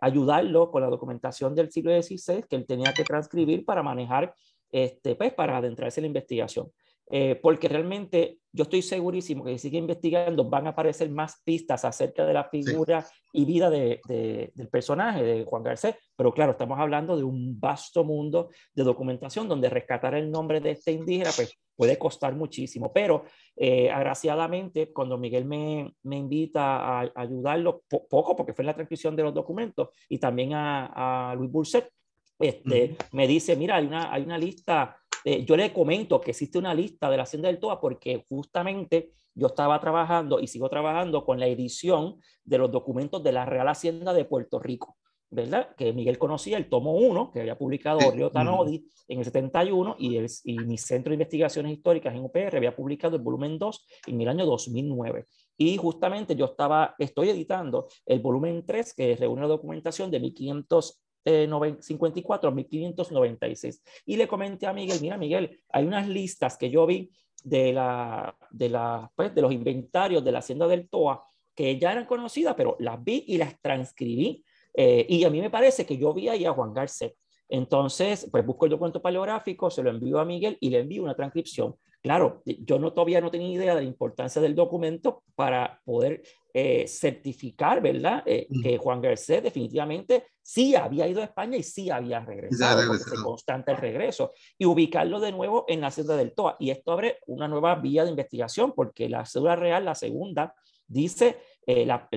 ayudarlo con la documentación del siglo XVI que él tenía que transcribir para manejar, este, pues, para adentrarse en la investigación. Eh, porque realmente yo estoy segurísimo que si sigue investigando van a aparecer más pistas acerca de la figura y vida de, del personaje de Juan Garcés, pero claro, estamos hablando de un vasto mundo de documentación donde rescatar el nombre de este indígena pues, puede costar muchísimo, pero eh, agraciadamente cuando Miguel me, me invita a, ayudarlo, poco porque fue en la transcripción de los documentos, y también a, Luis Burset, este, me dice, mira, hay una, hay una lista eh, yo le comento que existe una lista de la Hacienda del Toa porque justamente yo estaba trabajando y sigo trabajando con la edición de los documentos de la Real Hacienda de Puerto Rico. ¿verdad? Que Miguel conocía el tomo 1 que había publicado Río Tanodi en el 71 y, y mi centro de investigaciones históricas en UPR había publicado el volumen 2 en el año 2009. Y justamente yo estaba, estoy editando el volumen 3 que reúne la documentación de 1500 54 eh, 1596. Y le comenté a Miguel, mira Miguel, hay unas listas que yo vi de, la, de, la, pues, de los inventarios de la hacienda del Toa que ya eran conocidas, pero las vi y las transcribí. Eh, y a mí me parece que yo vi ahí a Juan Garcet. Entonces, pues busco el documento paleográfico, se lo envío a Miguel y le envío una transcripción. Claro, yo no, todavía no tenía idea de la importancia del documento para poder eh, certificar, ¿verdad? Eh, mm. Que Juan Garcés definitivamente sí había ido a España y sí había regresado. Constante el regreso. Y ubicarlo de nuevo en la cédula del TOA. Y esto abre una nueva vía de investigación porque la cédula real, la segunda, dice eh, la,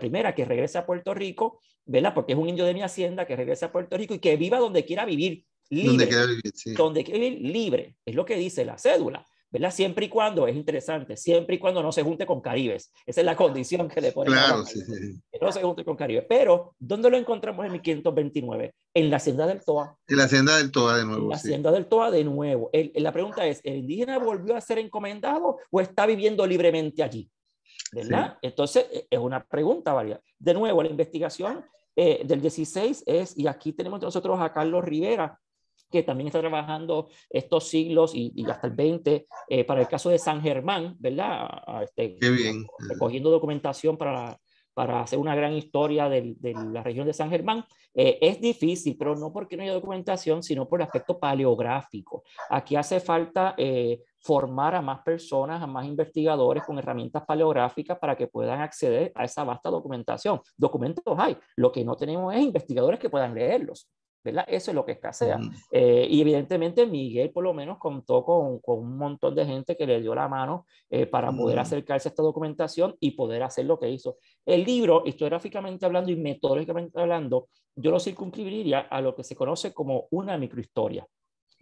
primera que regresa a Puerto Rico, ¿verdad? Porque es un indio de mi hacienda que regresa a Puerto Rico y que viva donde quiera vivir. Libre, donde quiera vivir, sí. Donde quiera vivir libre, es lo que dice la cédula. ¿verdad? Siempre y cuando, es interesante, siempre y cuando no se junte con Caribes. Esa es la condición que le ponemos. Claro, sí, sí. no se junte con Caribes. Pero, ¿dónde lo encontramos en 1529? En la Hacienda del Toa. En la Hacienda del Toa de nuevo. la Hacienda del Toa de nuevo. El, la pregunta es, ¿el indígena volvió a ser encomendado o está viviendo libremente allí? ¿Verdad? Entonces, e, es una pregunta válida. De nuevo, la investigación eh, del 16 es, y aquí tenemos nosotros a Carlos Rivera, que también está trabajando estos siglos y, hasta el 20 eh, para el caso de San Germán, ¿verdad? Este, qué bien. Recogiendo documentación para, para hacer una gran historia de, la región de San Germán. Eh, es difícil, pero no porque no haya documentación, sino por el aspecto paleográfico. Aquí hace falta eh, formar a más personas, a más investigadores con herramientas paleográficas para que puedan acceder a esa vasta documentación. Documentos hay, lo que no tenemos es investigadores que puedan leerlos. ¿verdad? Eso es lo que escasea. Eh, y evidentemente Miguel por lo menos contó con, con, un montón de gente que le dio la mano eh, para poder acercarse a esta documentación y poder hacer lo que hizo. El libro, historiográficamente hablando y metodológicamente hablando, yo lo circunscribiría a lo que se conoce como una microhistoria.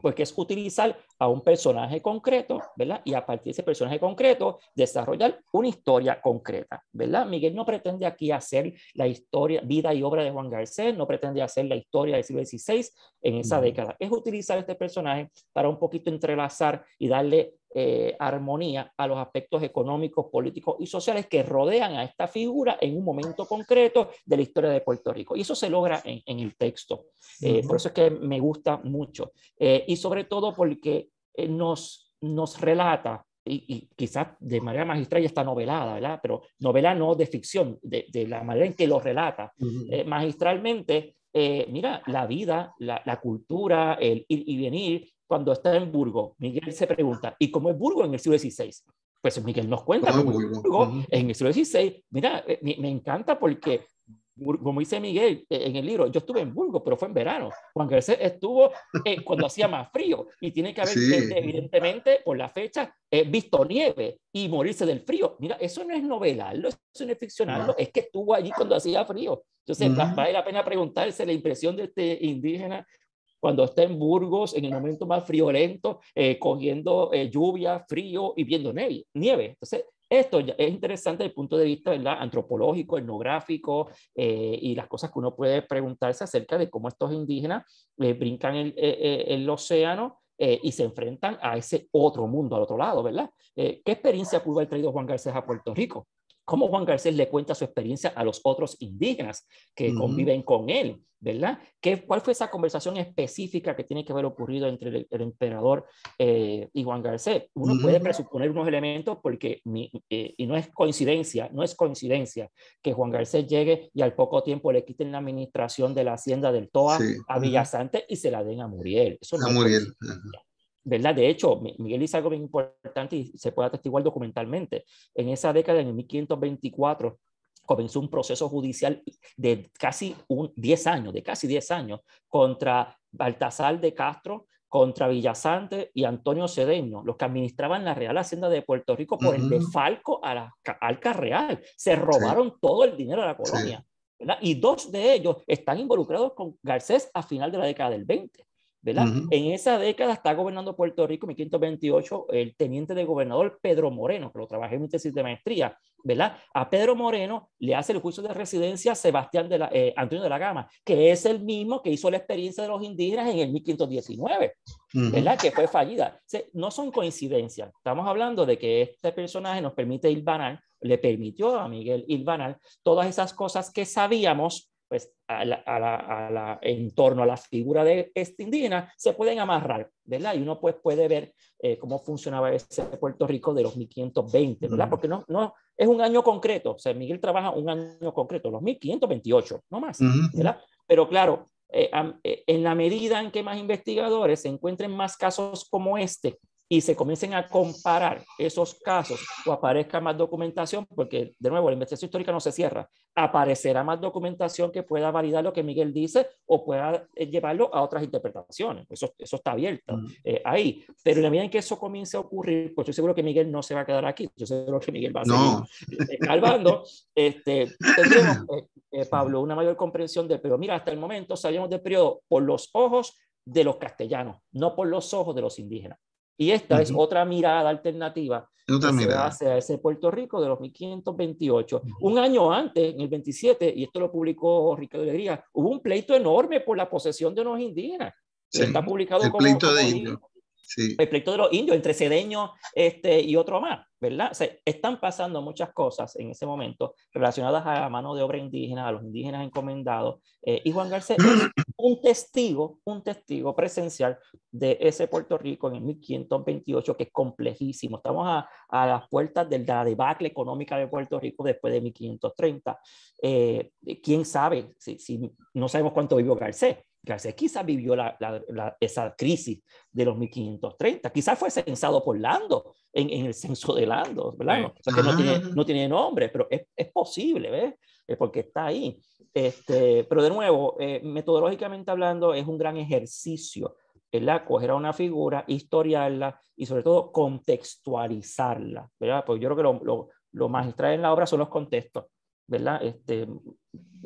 Porque pues, es utilizar a un personaje concreto, ¿verdad? Y a partir de ese personaje concreto, desarrollar una historia concreta, ¿verdad? Miguel no pretende aquí hacer la historia, vida y obra de Juan Garcés, no pretende hacer la historia del siglo XVI en esa década. Es utilizar este personaje para un poquito entrelazar y darle eh, armonía a los aspectos económicos, políticos y sociales que rodean a esta figura en un momento concreto de la historia de Puerto Rico. Y eso se logra en, el texto. Eh, por eso es que me gusta mucho. Eh, y sobre todo porque nos, nos relata, y, quizás de manera magistral ya está novelada, ¿verdad? Pero novela no de ficción, de, la manera en que lo relata magistralmente. mira, la vida, la cultura, el ir y venir cuando está en Burgo, Miguel se pregunta, ¿y cómo es Burgo en el siglo XVI? Pues Miguel nos cuenta cómo es Burgo en el siglo XVI. Mira, eh, me, encanta porque como dice Miguel eh, en el libro, yo estuve en Burgo, pero fue en verano. Juan Garcés estuvo eh, cuando hacía más frío y tiene que haber, evidentemente, por la fecha, visto nieve y morirse del frío. Mira, eso no es novelarlo, eso no es ficcionarlo, es que estuvo allí cuando hacía frío. Entonces, vale la pena preguntarse la impresión de este indígena cuando está en Burgos en el momento más friolento, eh, cogiendo eh, lluvia, frío y viendo nieve. nieve. Entonces, esto es interesante desde el punto de vista ¿verdad? antropológico, etnográfico eh, y las cosas que uno puede preguntarse acerca de cómo estos indígenas brincan el, el, océano y se enfrentan a ese otro mundo, al otro lado, ¿verdad? ¿Qué experiencia pudo haber traído Juan Garcés a Puerto Rico? cómo Juan Garcés le cuenta su experiencia a los otros indígenas que conviven con él, ¿verdad? ¿Qué, ¿Cuál fue esa conversación específica que tiene que haber ocurrido entre el, emperador eh, y Juan Garcés? Uno puede presuponer unos elementos porque, eh, y no es coincidencia, no es coincidencia que Juan Garcés llegue y al poco tiempo le quiten la administración de la hacienda del Toa a Villasante y se la den a Muriel. Eso a Muriel. De hecho, Miguel hizo algo bien importante y se puede atestiguar documentalmente. En esa década, en 1524, comenzó un proceso judicial de casi un, 10 años, de casi 10 años, contra Baltasar de Castro, contra Villasante y Antonio Cedeño, los que administraban la Real Hacienda de Puerto Rico por el desfalco a la Alca Real. Se robaron todo el dinero de la colonia. Y dos de ellos están involucrados con Garcés a final de la década del 20. ¿verdad? En esa década está gobernando Puerto Rico, 1528, el teniente de gobernador Pedro Moreno, que lo trabajé en mi tesis de maestría, ¿verdad? A Pedro Moreno le hace el juicio de residencia Sebastián de la, eh, Antonio de la Gama, que es el mismo que hizo la experiencia de los indígenas en el 1519, ¿verdad? Que fue fallida. no son coincidencias. Estamos hablando de que este personaje nos permite banal, le permitió a Miguel banal todas esas cosas que sabíamos pues, a la, a la, en torno a la figura de este indígena, se pueden amarrar, ¿verdad? Y uno pues puede ver eh, cómo funcionaba ese Puerto Rico de los 1520, ¿verdad? Porque no, no es un año concreto, o sea, Miguel trabaja un año concreto, los 1528, no más, ¿verdad? Pero claro, eh, eh, en la medida en que más investigadores se encuentren más casos como este, y se comiencen a comparar esos casos o aparezca más documentación, porque de nuevo la investigación histórica no se cierra, aparecerá más documentación que pueda validar lo que Miguel dice o pueda eh, llevarlo a otras interpretaciones. Eso, eso está abierto mm. eh, ahí. Pero en la medida en que eso comience a ocurrir, pues yo seguro que Miguel no se va a quedar aquí, yo seguro que Miguel va a no. seguir eh, Este, Pablo, una mayor comprensión de, pero mira, hasta el momento salimos del periodo por los ojos de los castellanos, no por los ojos de los indígenas. Y esta es otra mirada alternativa otra mirada. a ese Puerto Rico de los 1528. Un año antes, en el 27, y esto lo publicó Ricardo Alegría, hubo un pleito enorme por la posesión de unos indígenas. Se Está publicado el pleito de Sí. El proyecto de los indios, entre Cedeño este, y otro más, ¿verdad? O sea, están pasando muchas cosas en ese momento relacionadas a la mano de obra indígena, a los indígenas encomendados, eh, y Juan Garcés es un testigo, un testigo presencial de ese Puerto Rico en el 1528, que es complejísimo. Estamos a, a las puertas de la debacle económica de Puerto Rico después de 1530. Eh, ¿Quién sabe? Si, si, no sabemos cuánto vivió Garcés, quizás vivió la, esa crisis de los 1530. Quizás fue censado por Lando, en, el censo de Lando, ¿verdad? no, tiene, nombre, pero es, es posible, ¿ves? Es porque está ahí. Este, pero de nuevo, eh, metodológicamente hablando, es un gran ejercicio, ¿verdad? Coger a una figura, historiarla y sobre todo contextualizarla, ¿verdad? Porque yo creo que lo, lo, lo magistral en la obra son los contextos ¿verdad? Este,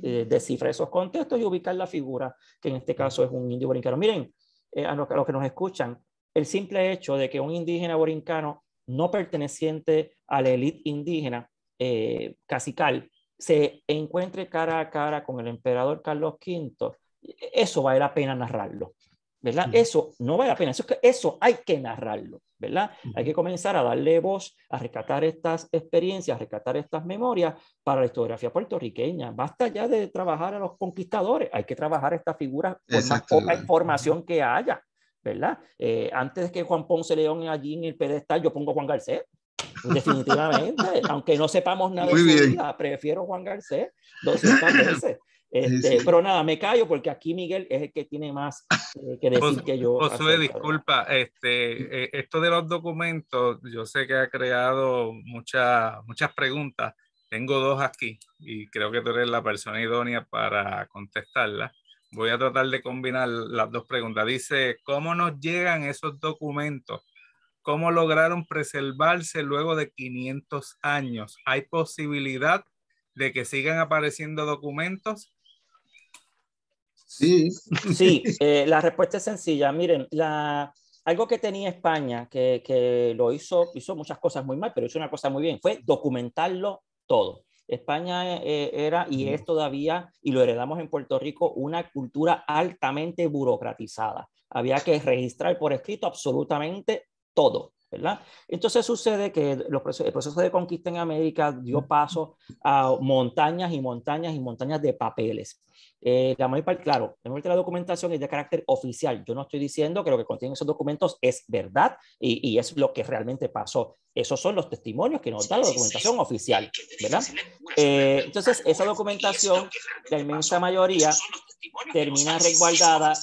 eh, esos contextos y ubicar la figura, que en este caso es un indio borincano. Miren, eh, a, los, los que nos escuchan, el simple hecho de que un indígena borincano no perteneciente a la élite indígena eh, casical se encuentre cara a cara con el emperador Carlos V, e, eso vale la pena narrarlo. ¿verdad? Eso no vale la pena, eso, eso hay que narrarlo, ¿verdad? Hay que comenzar a darle voz, a rescatar estas experiencias, a rescatar estas memorias para la historiografía puertorriqueña. Basta ya de trabajar a los conquistadores, hay que trabajar estas figuras con más información que haya, ¿verdad? Eh, antes que Juan Ponce León allí en el pedestal, yo pongo Juan Garcés, definitivamente, aunque no sepamos nada de su prefiero Juan Garcés este, pero nada, me callo porque aquí Miguel es el que tiene más eh, que decir que yo. Josué, disculpa, este, eh, esto de los documentos, yo sé que ha creado muchas preguntas. Tengo dos aquí y creo que tú eres la persona idónea para contestarlas. Voy a tratar de combinar las dos preguntas. Dice, ¿cómo nos llegan esos documentos? ¿Cómo lograron preservarse luego de 500 años? ¿Hay posibilidad de que sigan apareciendo documentos? Sí. Sí, eh, la respuesta es sencilla. Miren, la, algo que tenía España, que, lo hizo, hizo muchas cosas muy mal, pero hizo una cosa muy bien, fue documentarlo todo. España eh, eh, era y es todavía, y lo heredamos en Puerto Rico, una cultura altamente burocratizada. Había que registrar por escrito absolutamente todo. ¿verdad? Entonces sucede que los procesos, el proceso de conquista en América dio paso a montañas y montañas y montañas de papeles. Eh, la mayor parte, claro, la la documentación es de carácter oficial. Yo no estoy diciendo que lo que contienen esos documentos es verdad y, es lo que realmente pasó. Esos son los testimonios que nos da la documentación oficial, eh, ¿verdad? entonces, esa documentación, la inmensa mayoría, termina resguardada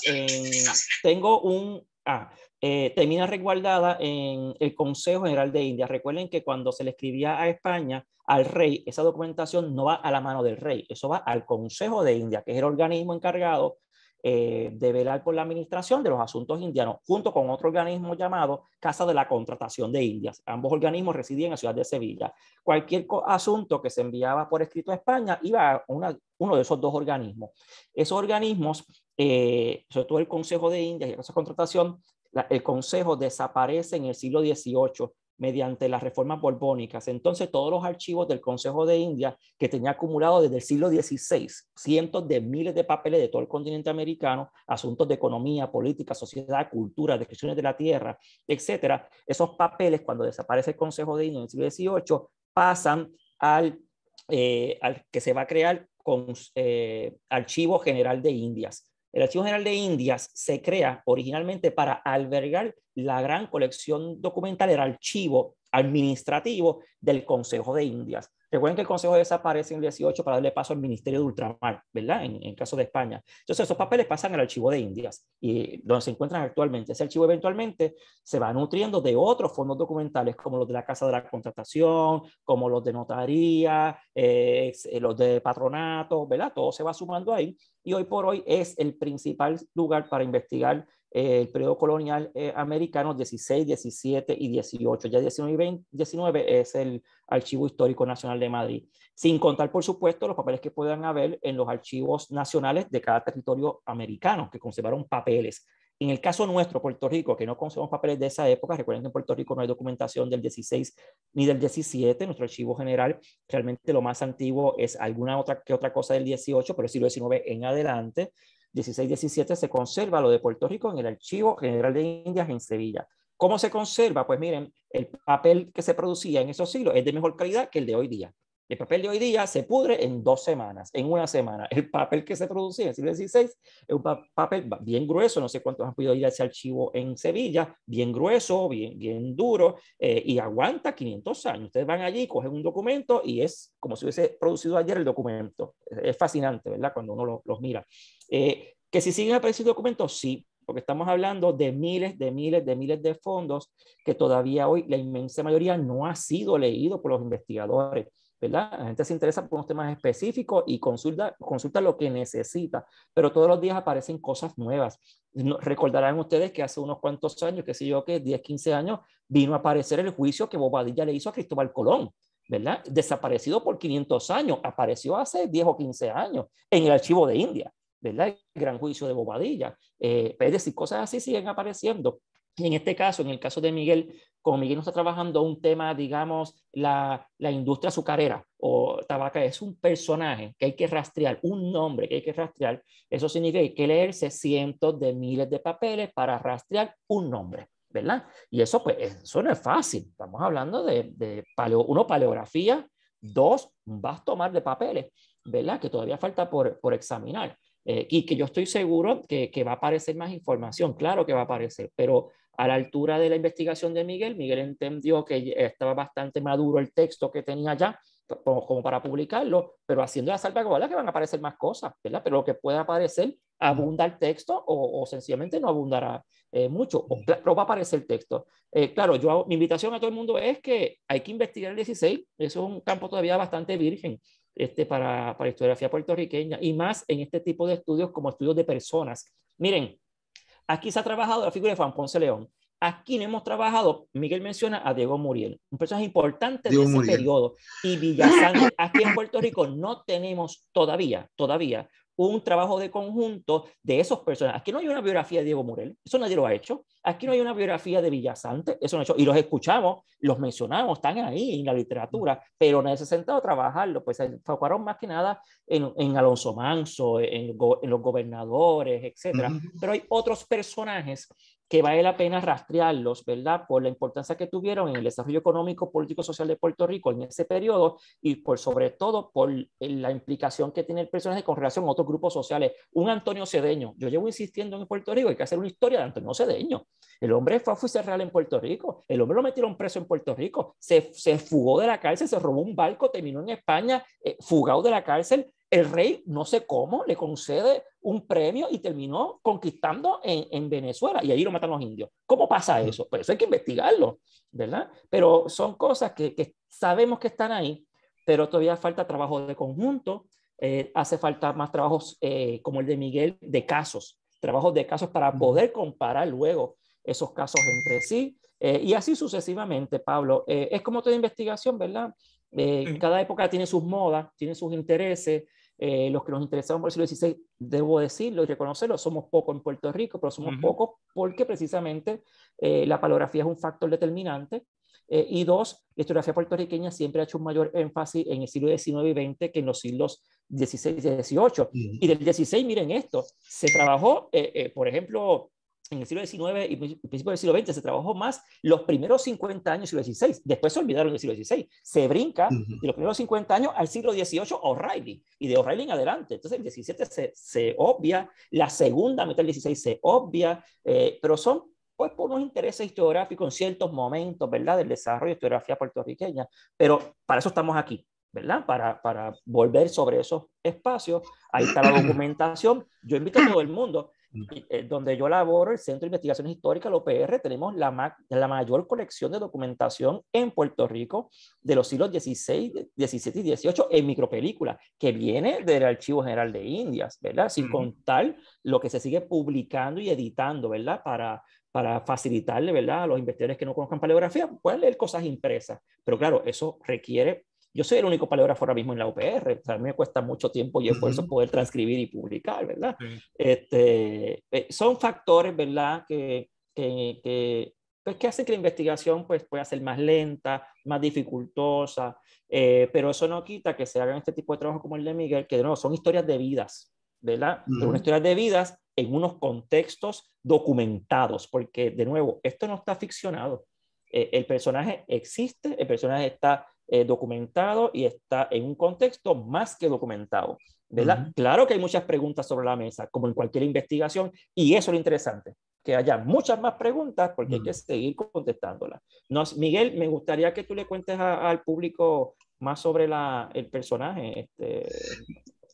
Tengo un... Ah, eh, termina resguardada en el Consejo General de India. Recuerden que cuando se le escribía a España, al rey, esa documentación no va a la mano del rey, eso va al Consejo de India, que es el organismo encargado eh, de velar por la administración de los asuntos indianos, junto con otro organismo llamado Casa de la Contratación de Indias. Ambos organismos residían en la ciudad de Sevilla. Cualquier asunto que se enviaba por escrito a España iba a uno de esos dos organismos. Esos organismos, eh, sobre todo el Consejo de Indias y la Casa de Contratación, el Consejo desaparece en el siglo XVIII mediante las reformas borbónicas. Entonces, todos los archivos del Consejo de India que tenía acumulado desde el siglo XVI, cientos de miles de papeles de todo el continente americano, asuntos de economía, política, sociedad, cultura, descripciones de la tierra, etcétera, esos papeles, cuando desaparece el Consejo de India en el siglo XVIII, pasan al, eh, al que se va a crear con eh, Archivo General de Indias el Archivo General de Indias se crea originalmente para albergar la gran colección documental, el archivo administrativo del Consejo de Indias. Recuerden que el Consejo desaparece en el 18 para darle paso al Ministerio de Ultramar, ¿verdad? En, el caso de España. Entonces, esos papeles pasan al Archivo de Indias, y donde se encuentran actualmente. Ese archivo eventualmente se va nutriendo de otros fondos documentales, como los de la Casa de la Contratación, como los de notaría, eh, eh, los de patronato, ¿verdad? Todo se va sumando ahí. Y hoy por hoy es el principal lugar para investigar eh, el periodo colonial eh, americano 16, 17 y 18. Ya 19 y 20, 19 es el Archivo Histórico Nacional de Madrid, sin contar, por supuesto, los papeles que puedan haber en los archivos nacionales de cada territorio americano, que conservaron papeles. En el caso nuestro, Puerto Rico, que no conservamos papeles de esa época, recuerden que en Puerto Rico no hay documentación del 16 ni del 17, nuestro archivo general realmente lo más antiguo es alguna otra que otra cosa del 18, pero el siglo XIX en adelante, 16-17 se conserva lo de Puerto Rico en el Archivo General de Indias en Sevilla. ¿Cómo se conserva? Pues miren, el papel que se producía en esos siglos es de mejor calidad que el de hoy día. El papel de hoy día se pudre en dos semanas, en una semana. El papel que se producía en el siglo XVI es un papel bien grueso, no sé cuántos han podido ir a ese archivo en Sevilla, bien grueso, bien, duro, eh, y aguanta 500 años. Ustedes van allí, cogen un documento y es como si hubiese producido ayer el documento. Es fascinante, ¿verdad? Cuando uno los mira. Eh, que si siguen apareciendo documentos, sí, porque estamos hablando de miles, de miles, de miles de fondos que todavía hoy la inmensa mayoría no ha sido leído por los investigadores. ¿verdad? La gente se interesa por unos temas específicos y consulta, consulta lo que necesita, pero todos los días aparecen cosas nuevas. recordarán ustedes que hace unos cuantos años, que sé yo, que 10, 15 años, vino a aparecer el juicio que Bobadilla le hizo a Cristóbal Colón. ¿verdad? Desaparecido por 500 años, apareció hace 10 o 15 años en el archivo de India, ¿verdad? El gran juicio de Bobadilla. Eh, es decir, cosas así siguen apareciendo. Y en este caso, en el caso de Miguel, como Miguel no está trabajando un tema, digamos, la, la, industria azucarera o tabaca, es un personaje que hay que rastrear, un nombre que hay que rastrear. Eso significa que hay que leerse cientos de miles de papeles para rastrear un nombre, ¿verdad? Y eso, pues, eso no es fácil. Estamos hablando de, uno, paleografía, dos, un vasto mar de papeles, ¿verdad? Que todavía falta por, por examinar. Eh, y que yo estoy seguro que, que, va a aparecer más información, claro que va a aparecer, pero a la altura de la investigación de Miguel, Miguel entendió que estaba bastante maduro el texto que tenía ya como, para publicarlo, pero haciendo la salvaguarda que van a aparecer más cosas, ¿verdad? Pero lo que pueda aparecer, abunda el texto o, sencillamente no abundará eh, mucho, pero va a aparecer el texto. Eh, claro, yo mi invitación a todo el mundo es que hay que investigar el 16, es un campo todavía bastante virgen este, para, para historiografía puertorriqueña y más en este tipo de estudios como estudios de personas. Miren, aquí se ha trabajado la figura de Juan Ponce León. Aquí no hemos trabajado, Miguel menciona a Diego Muriel, un personaje importante de ese periodo. Y Villazán aquí en Puerto Rico no tenemos todavía, todavía, un trabajo de conjunto de esos personajes. Aquí no hay una biografía de Diego Morel, eso nadie lo ha hecho. Aquí no hay una biografía de Villasante, eso no ha hecho. Y los escuchamos, los mencionamos, están ahí en la literatura, pero nadie se ha sentado a trabajarlo. Pues se enfocaron más que nada en, en Alonso Manso, en, los gobernadores, etc. Pero hay otros personajes que vale la pena rastrearlos, ¿verdad? Por la importancia que tuvieron en el desarrollo económico, político, social de Puerto Rico en ese periodo y por sobre todo por la implicación que tiene el personaje con relación a otros grupos sociales. Un Antonio Cedeño, yo llevo insistiendo en Puerto Rico, hay que hacer una historia de Antonio Cedeño. El hombre fue a juicio real en Puerto Rico, el hombre lo metieron preso en Puerto Rico, se, se fugó de la cárcel, se robó un barco, terminó en España, eh, fugado de la cárcel, el rey, no sé cómo, le concede un premio y terminó conquistando en, Venezuela y allí lo matan los indios. ¿Cómo pasa eso? Pues eso hay que investigarlo, ¿verdad? Pero son cosas que, sabemos que están ahí, pero todavía falta trabajo de conjunto, eh, hace falta más trabajos eh, como el de Miguel de casos, trabajos de casos para poder comparar luego esos casos entre sí eh, y así sucesivamente, Pablo. es como toda investigación, ¿verdad? Cada época tiene sus modas, tiene sus intereses. Eh, los que nos interesamos por el siglo XVI, debo decirlo y reconocerlo, somos pocos en Puerto Rico, pero somos pocos porque precisamente eh, la palografía es un factor determinante. Eh, y dos, la historiografía puertorriqueña siempre ha hecho un mayor énfasis en el siglo XIX y XX que en los siglos XVI y XVIII. Y del XVI, miren esto, se trabajó, por ejemplo, en el siglo XIX y principios del siglo XX se trabajó más los primeros 50 años del siglo XVI. Después se olvidaron del siglo XVI. Se brinca de los primeros 50 años al siglo XVIII O'Reilly y de O'Reilly en adelante. Entonces el XVII se, obvia, la segunda mitad del XVI se obvia, eh, pero son pues por unos intereses historiográficos en ciertos momentos, ¿verdad? Del desarrollo de historiografía puertorriqueña. Pero para eso estamos aquí. ¿verdad? Para, para volver sobre esos espacios. Ahí está la documentación. Yo invito a todo el mundo eh, donde yo laboro, el Centro de Investigaciones Históricas, el OPR, tenemos la, la mayor colección de documentación en Puerto Rico de los siglos XVI, XVII y XVIII en micropelícula, que viene del Archivo General de Indias, ¿verdad? Sin contar lo que se sigue publicando y editando, ¿verdad? Para, para facilitarle, ¿verdad? A los investigadores que no conozcan paleografía, pueden leer cosas impresas, pero claro, eso requiere yo soy el único paleógrafo ahora mismo en la UPR, o me cuesta mucho tiempo y esfuerzo poder transcribir y publicar, ¿verdad? Este, eh, son factores, ¿verdad?, que, que, que pues que hace que la investigación pues, pueda ser más lenta, más dificultosa, eh, pero eso no quita que se hagan este tipo de trabajo como el de Miguel, que de nuevo son historias de vidas, ¿verdad? Son historias de vidas en unos contextos documentados, porque de nuevo, esto no está ficcionado. Eh, el personaje existe, el personaje está eh, documentado y está en un contexto más que documentado. ¿verdad? Claro que hay muchas preguntas sobre la mesa, como en cualquier investigación, y eso es lo interesante, que haya muchas más preguntas porque hay que seguir contestándolas. Miguel, me gustaría que tú le cuentes al público más sobre el personaje. Este,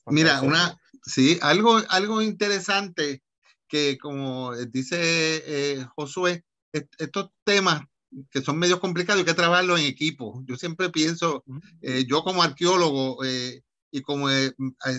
Mira, una, sí, algo, algo interesante que como dice eh, Josué, estos temas que son medios complicados, hay que trabajarlo en equipo. Yo siempre pienso, mm. eh, yo como arqueólogo eh, y como, eh,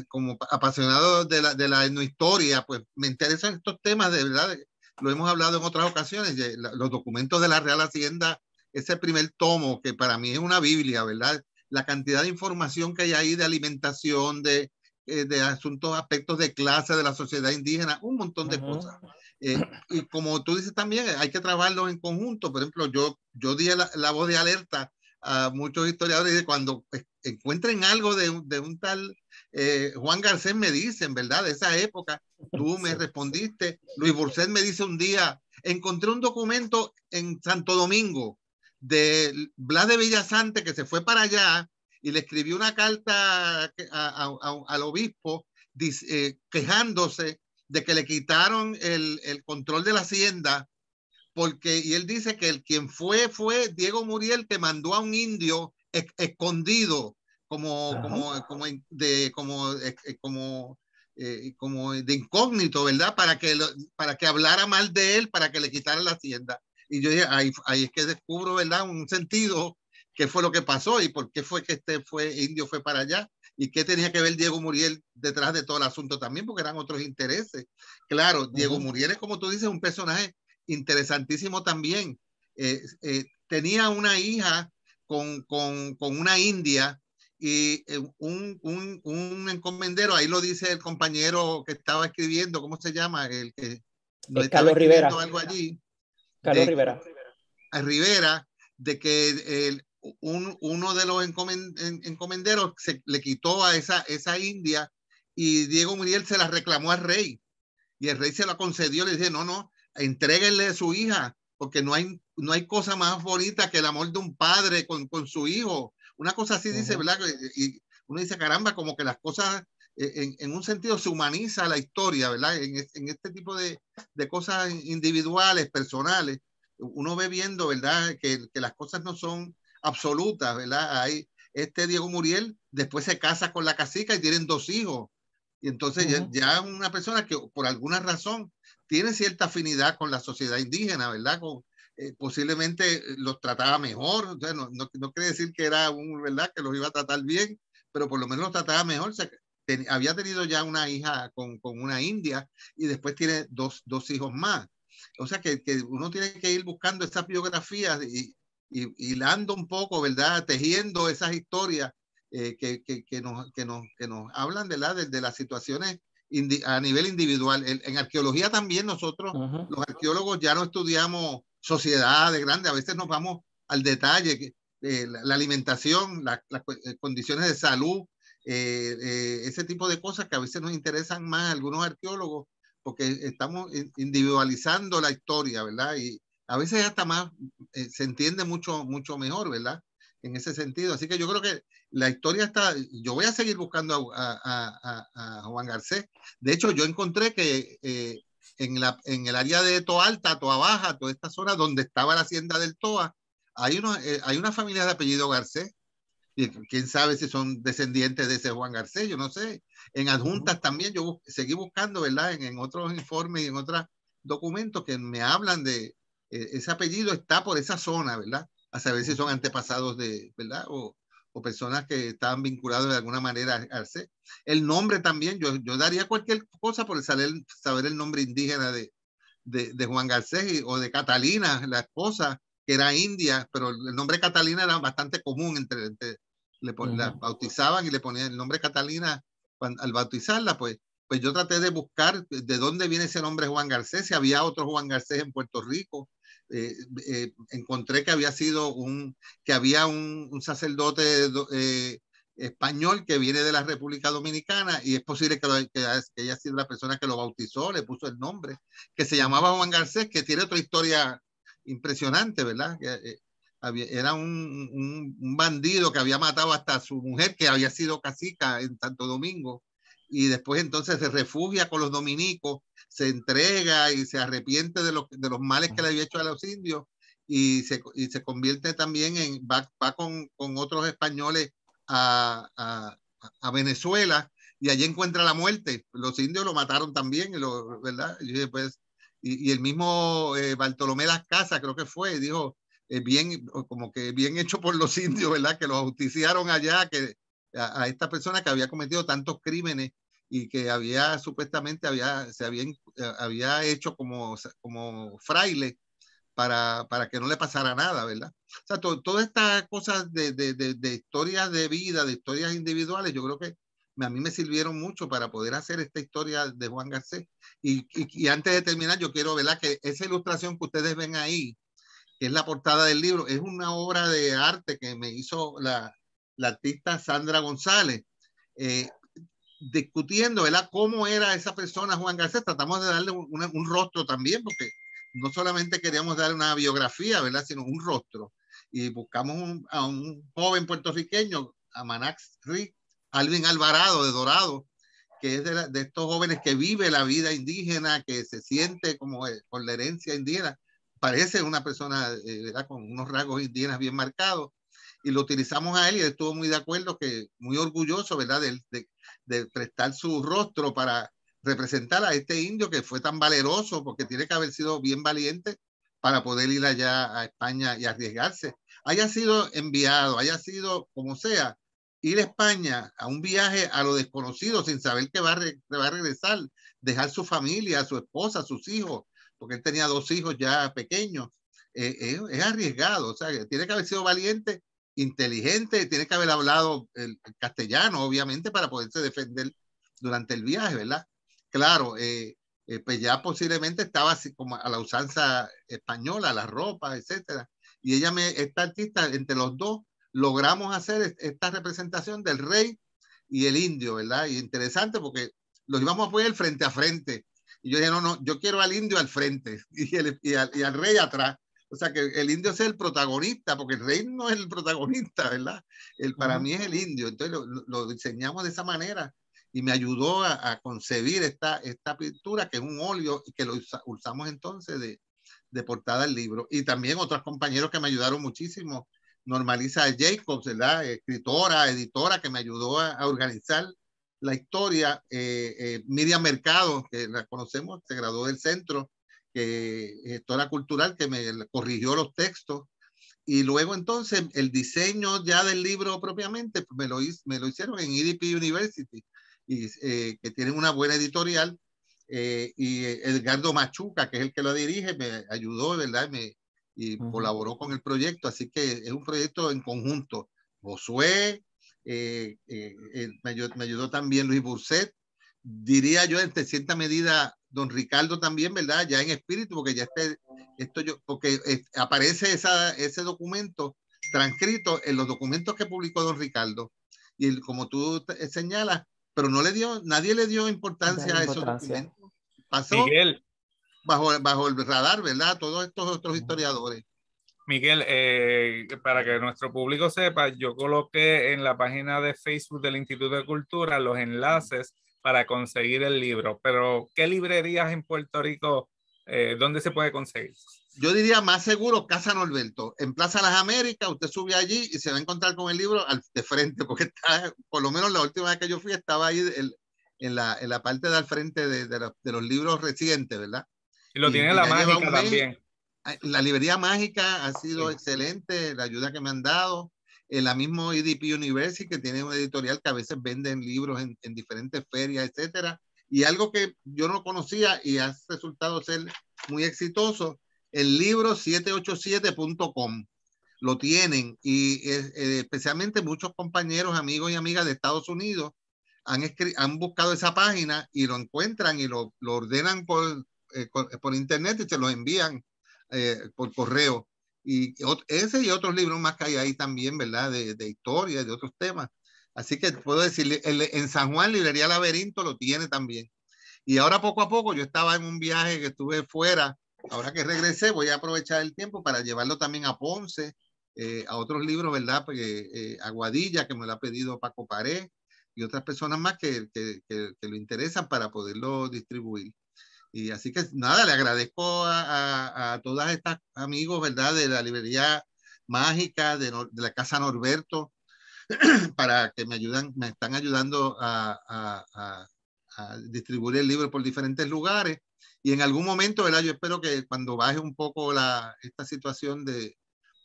como apasionado de la, de la etnohistoria, pues me interesan estos temas, de verdad, lo hemos hablado en otras ocasiones, los documentos de la Real Hacienda, ese primer tomo que para mí es una Biblia, ¿verdad? La cantidad de información que hay ahí de alimentación, de, de asuntos, aspectos de clase, de la sociedad indígena, un montón de cosas. Eh, y como tú dices también, hay que trabajarlos en conjunto. Por ejemplo, yo, yo di la, voz de alerta a muchos historiadores de cuando encuentren algo de, de un tal eh, Juan Garcés me dicen, ¿verdad? De esa época, tú me respondiste. Luis burset me dice un día, encontré un documento en Santo Domingo de Blas de Villasante que se fue para allá y le escribió una carta al obispo eh, quejándose de que le quitaron el, el, control de la hacienda, porque, y él dice que el quien fue fue Diego Muriel, que mandó a un indio e-, escondido, como, como, como, de, como, eh, eh, como, eh, como de incógnito, ¿verdad? Para que, para que hablara mal de él, para que le quitaran la hacienda. Y yo dije, ahí, ahí es que descubro, ¿verdad? Un sentido, qué fue lo que pasó y por qué fue que este fue, indio fue para allá ¿Y qué tenía que ver Diego Muriel detrás de todo el asunto también? Porque eran otros intereses. Claro, Diego Muriel es, como tú dices, un personaje interesantísimo también. Eh, eh, tenía una hija con, con, una india y eh, un, un, un, encomendero, ahí lo dice el compañero que estaba escribiendo, ¿cómo se llama? El que... Carlos Rivera. Algo allí, Carlos Rivera. Rivera, de que el, un, uno de los encomenderos se, le quitó a esa, esa india y Diego Muriel se la reclamó al rey. Y el rey se la concedió, le dice, no, no, entréguenle su hija, porque no hay, no hay cosa más bonita que el amor de un padre con, con su hijo. Una cosa así dice, ¿verdad? Y uno dice, caramba, como que las cosas, eh, en, en un sentido, se humaniza la historia, ¿verdad? En, en este tipo de, de, cosas individuales, personales, uno ve viendo, ¿verdad? Que, que las cosas no son absoluta, ¿verdad? Hay este Diego Muriel, después se casa con la casica y tienen dos hijos. Y entonces ya, una persona que por alguna razón tiene cierta afinidad con la sociedad indígena, ¿verdad? Con, eh, posiblemente los trataba mejor, no, no, quiere decir que era un, ¿verdad? Que los iba a tratar bien, pero por lo menos los trataba mejor. había tenido ya una hija con, una india y después tiene dos, hijos más. O sea, que, uno tiene que ir buscando esas biografías y, hilando un poco, ¿verdad? Tejiendo esas historias eh, que, que, nos, que, nos, que nos hablan, De, de las situaciones a nivel individual. En, arqueología también nosotros, los arqueólogos, ya no estudiamos sociedades grandes, a veces nos vamos al detalle, eh, la, alimentación, las eh, condiciones de salud, ese tipo de cosas que a veces nos interesan más algunos arqueólogos, porque estamos individualizando la historia, ¿verdad? Y, a veces hasta más, eh, se entiende mucho, mucho mejor, ¿verdad? En ese sentido. Así que yo creo que la historia está, yo voy a seguir buscando a, Juan Garcés. De hecho, yo encontré que eh, en, la, en el área de Toa Alta, Toa Baja, toda esta zona donde estaba la hacienda del Toa, hay, uno eh, hay una familia de apellido Garcés. Y quién sabe si son descendientes de ese Juan Garcés, yo no sé. En adjuntas también, yo seguí buscando, ¿verdad? en otros informes y en otros documentos que me hablan de, e-, ese apellido está por esa zona, ¿verdad? A saber si son antepasados de, ¿verdad? O, personas que estaban vinculadas de alguna manera al El nombre también, yo, yo daría cualquier cosa por saber, saber el nombre indígena de, de, Juan Garcés o de Catalina, la esposa, que era india, pero el nombre Catalina era bastante común, entre, le la bautizaban y le ponían el nombre Catalina al bautizarla, pues, pues yo traté de buscar de dónde viene ese nombre Juan Garcés, si había otro Juan Garcés en Puerto Rico, eh, eh, encontré que había sido un, que había un, sacerdote eh, español que viene de la República Dominicana y es posible que, haya sido la persona que lo bautizó, le puso el nombre, que se llamaba Juan Garcés, que tiene otra historia impresionante, ¿verdad? era un, bandido que había matado hasta a su mujer, que había sido casica en Santo Domingo, y después entonces se refugia con los dominicos, se entrega y se arrepiente de los, males que le había hecho a los indios y se, convierte también en, va, con, otros españoles a, Venezuela y allí encuentra la muerte. Los indios lo mataron también, ¿verdad? Pues, y, y, el mismo eh, Bartolomé Las Casas, creo que fue, dijo, eh, bien, como que bien hecho por los indios, ¿verdad? Que los justiciaron allá, que a, esta persona que había cometido tantos crímenes y que había supuestamente había, se había, eh, había hecho como, como fraile para, que no le pasara nada, ¿verdad? O sea, todas estas cosas de, historias de vida, de historias individuales, yo creo que a mí me sirvieron mucho para poder hacer esta historia de Juan Garcés. Y, y antes de terminar, yo quiero, ¿verdad? Que esa ilustración que ustedes ven ahí, que es la portada del libro, es una obra de arte que me hizo la, la artista Sandra González, eh, discutiendo, ¿verdad? ¿Cómo era esa persona Juan Garcés? Tratamos de darle un, rostro también, porque no solamente queríamos dar una biografía, ¿verdad? Sino un rostro. Y buscamos a un joven puertorriqueño, a Manax Rick, Alvin Alvarado de Dorado, que es de, estos jóvenes que vive la vida indígena, que se siente como eh, con la herencia indígena. Parece una persona, eh, ¿verdad? Con unos rasgos indígenas bien marcados y lo utilizamos a él y él estuvo muy de acuerdo, que muy orgulloso, ¿verdad? De, de, prestar su rostro para representar a este indio que fue tan valeroso, porque tiene que haber sido bien valiente para poder ir allá a España y arriesgarse. Haya sido enviado, haya sido como sea, ir a España a un viaje a lo desconocido sin saber que va a, regresar, dejar su familia, su esposa, sus hijos, porque él tenía dos hijos ya pequeños. Eh, eh, es arriesgado, o sea, tiene que haber sido valiente inteligente, tiene que haber hablado el, castellano, obviamente, para poderse defender durante el viaje, ¿verdad? Claro, eh, eh, pues ya posiblemente estaba así como a la usanza española, la ropa, etcétera. Y ella me, esta artista, entre los dos, logramos hacer esta representación del rey y el indio, ¿verdad? Y interesante porque los íbamos a poner frente a frente. Y yo dije, no, no, yo quiero al indio al frente y, y al, rey atrás. O sea, que el indio es el protagonista, porque el rey no es el protagonista, ¿verdad? El, para mí es el indio. Entonces lo, diseñamos de esa manera y me ayudó a, concebir esta, esta pintura, que es un óleo, y que lo usamos entonces de, de portada del libro. Y también otros compañeros que me ayudaron muchísimo. Normaliza Jacobs, ¿verdad? Escritora, editora, que me ayudó a, organizar la historia. Eh, eh, Miriam Mercado, que la conocemos, se graduó del centro que gestora eh, cultural que me corrigió los textos. Y luego entonces el diseño ya del libro propiamente pues, me lo, me lo hicieron en EDP University, eh, que tienen una buena editorial. Eh, y Edgardo Machuca, que es el que lo dirige, me ayudó, ¿verdad? Me, y colaboró con el proyecto. Así que es un proyecto en conjunto. Josué, me, ayudó, también Luis Burset, diría yo en cierta medida don Ricardo también, ¿verdad? Ya en espíritu, porque ya este, esto yo, porque eh, aparece esa, ese documento transcrito en los documentos que publicó don Ricardo. Y como tú eh, señalas, pero no le dio, nadie le dio importancia, a esos documentos. Pasó Miguel. Bajo, bajo el radar, ¿verdad? Todos estos otros historiadores. Miguel, eh, para que nuestro público sepa, yo coloqué en la página de Facebook del Instituto de Cultura los enlaces para conseguir el libro, pero ¿qué librerías en Puerto Rico, eh, dónde se puede conseguir? Yo diría más seguro Casa Norberto. En Plaza Las Américas, usted sube allí y se va a encontrar con el libro al, de frente, porque está, por lo menos la última vez que yo fui estaba ahí en, la, en, la, parte de al frente de, de, los libros recientes, ¿verdad? Y lo tiene la mágica también. La librería mágica ha sido excelente, la ayuda que me han dado en la misma EDP University, que tiene una editorial que a veces venden libros en, diferentes ferias, etcétera. Y algo que yo no conocía y ha resultado ser muy exitoso, el libro 787.com. Lo tienen y eh, especialmente muchos compañeros, amigos y amigas de Estados Unidos han, han buscado esa página y lo encuentran y lo, ordenan por, eh, por, internet y se lo envían eh, por correo. Y ese y otros libros más que hay ahí también, ¿verdad? De, de historia de otros temas. Así que puedo decirle, en San Juan, Librería Laberinto lo tiene también. Y ahora poco a poco, yo estaba en un viaje que estuve fuera, ahora que regresé voy a aprovechar el tiempo para llevarlo también a Ponce, eh, a otros libros, ¿verdad? Porque, eh, Aguadilla, que me lo ha pedido Paco Paré, y otras personas más que, que, que, que lo interesan para poderlo distribuir. Y así que nada, le agradezco a, todas estas amigos, ¿verdad? De la librería mágica, de, la Casa Norberto, para que me ayudan, me están ayudando a, distribuir el libro por diferentes lugares. Y en algún momento, ¿verdad? Yo espero que cuando baje un poco la, esta situación de,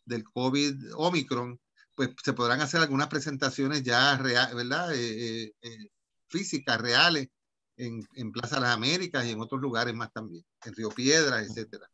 del COVID Omicron, pues se podrán hacer algunas presentaciones ya, real, ¿verdad? Eh, eh, eh, físicas, reales, en, en Plaza Las Américas y en otros lugares más también, en Río Piedras, etcétera.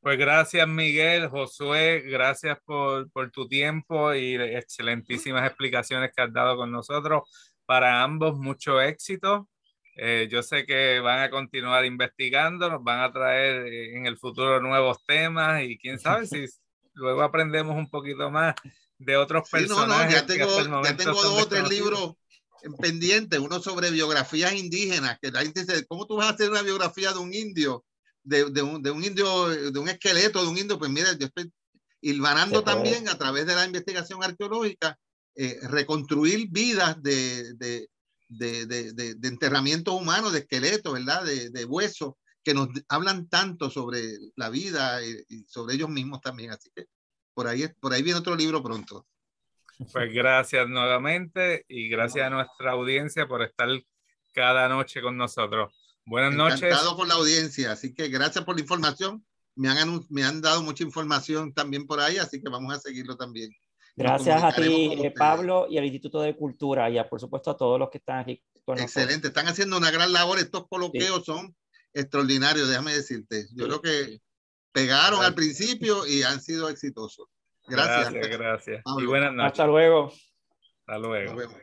Pues gracias Miguel, Josué, gracias por, por tu tiempo y excelentísimas explicaciones que has dado con nosotros. Para ambos, mucho éxito. Eh, yo sé que van a continuar investigando, nos van a traer eh, en el futuro nuevos temas y quién sabe si luego aprendemos un poquito más de otros personajes. No, no, ya ya tengo dos o tres libros en pendiente, uno sobre biografías indígenas, que la gente dice, ¿cómo tú vas a hacer una biografía de un indio, de, un, indio, de un esqueleto de un indio? Pues mira, yo estoy hilvanando también a través de la investigación arqueológica, eh, reconstruir vidas de, de, enterramientos humanos, de esqueletos, ¿verdad? De, huesos, que nos hablan tanto sobre la vida y, eh, y sobre ellos mismos también. Así que por ahí, por ahí viene otro libro pronto. Pues gracias nuevamente y gracias a nuestra audiencia por estar cada noche con nosotros. Buenas noches. Encantado por la audiencia, así que gracias por la información. Me han, me han dado mucha información también por ahí, así que vamos a seguirlo también. Gracias a ti, eh, Pablo, y al Instituto de Cultura, y a, por supuesto a todos los que están aquí con Excelente, están haciendo una gran labor. Estos coloqueos son extraordinarios, déjame decirte. Yo creo que pegaron al principio y han sido exitosos. Gracias. Gracias, Y buenas noches. Hasta luego. Hasta luego.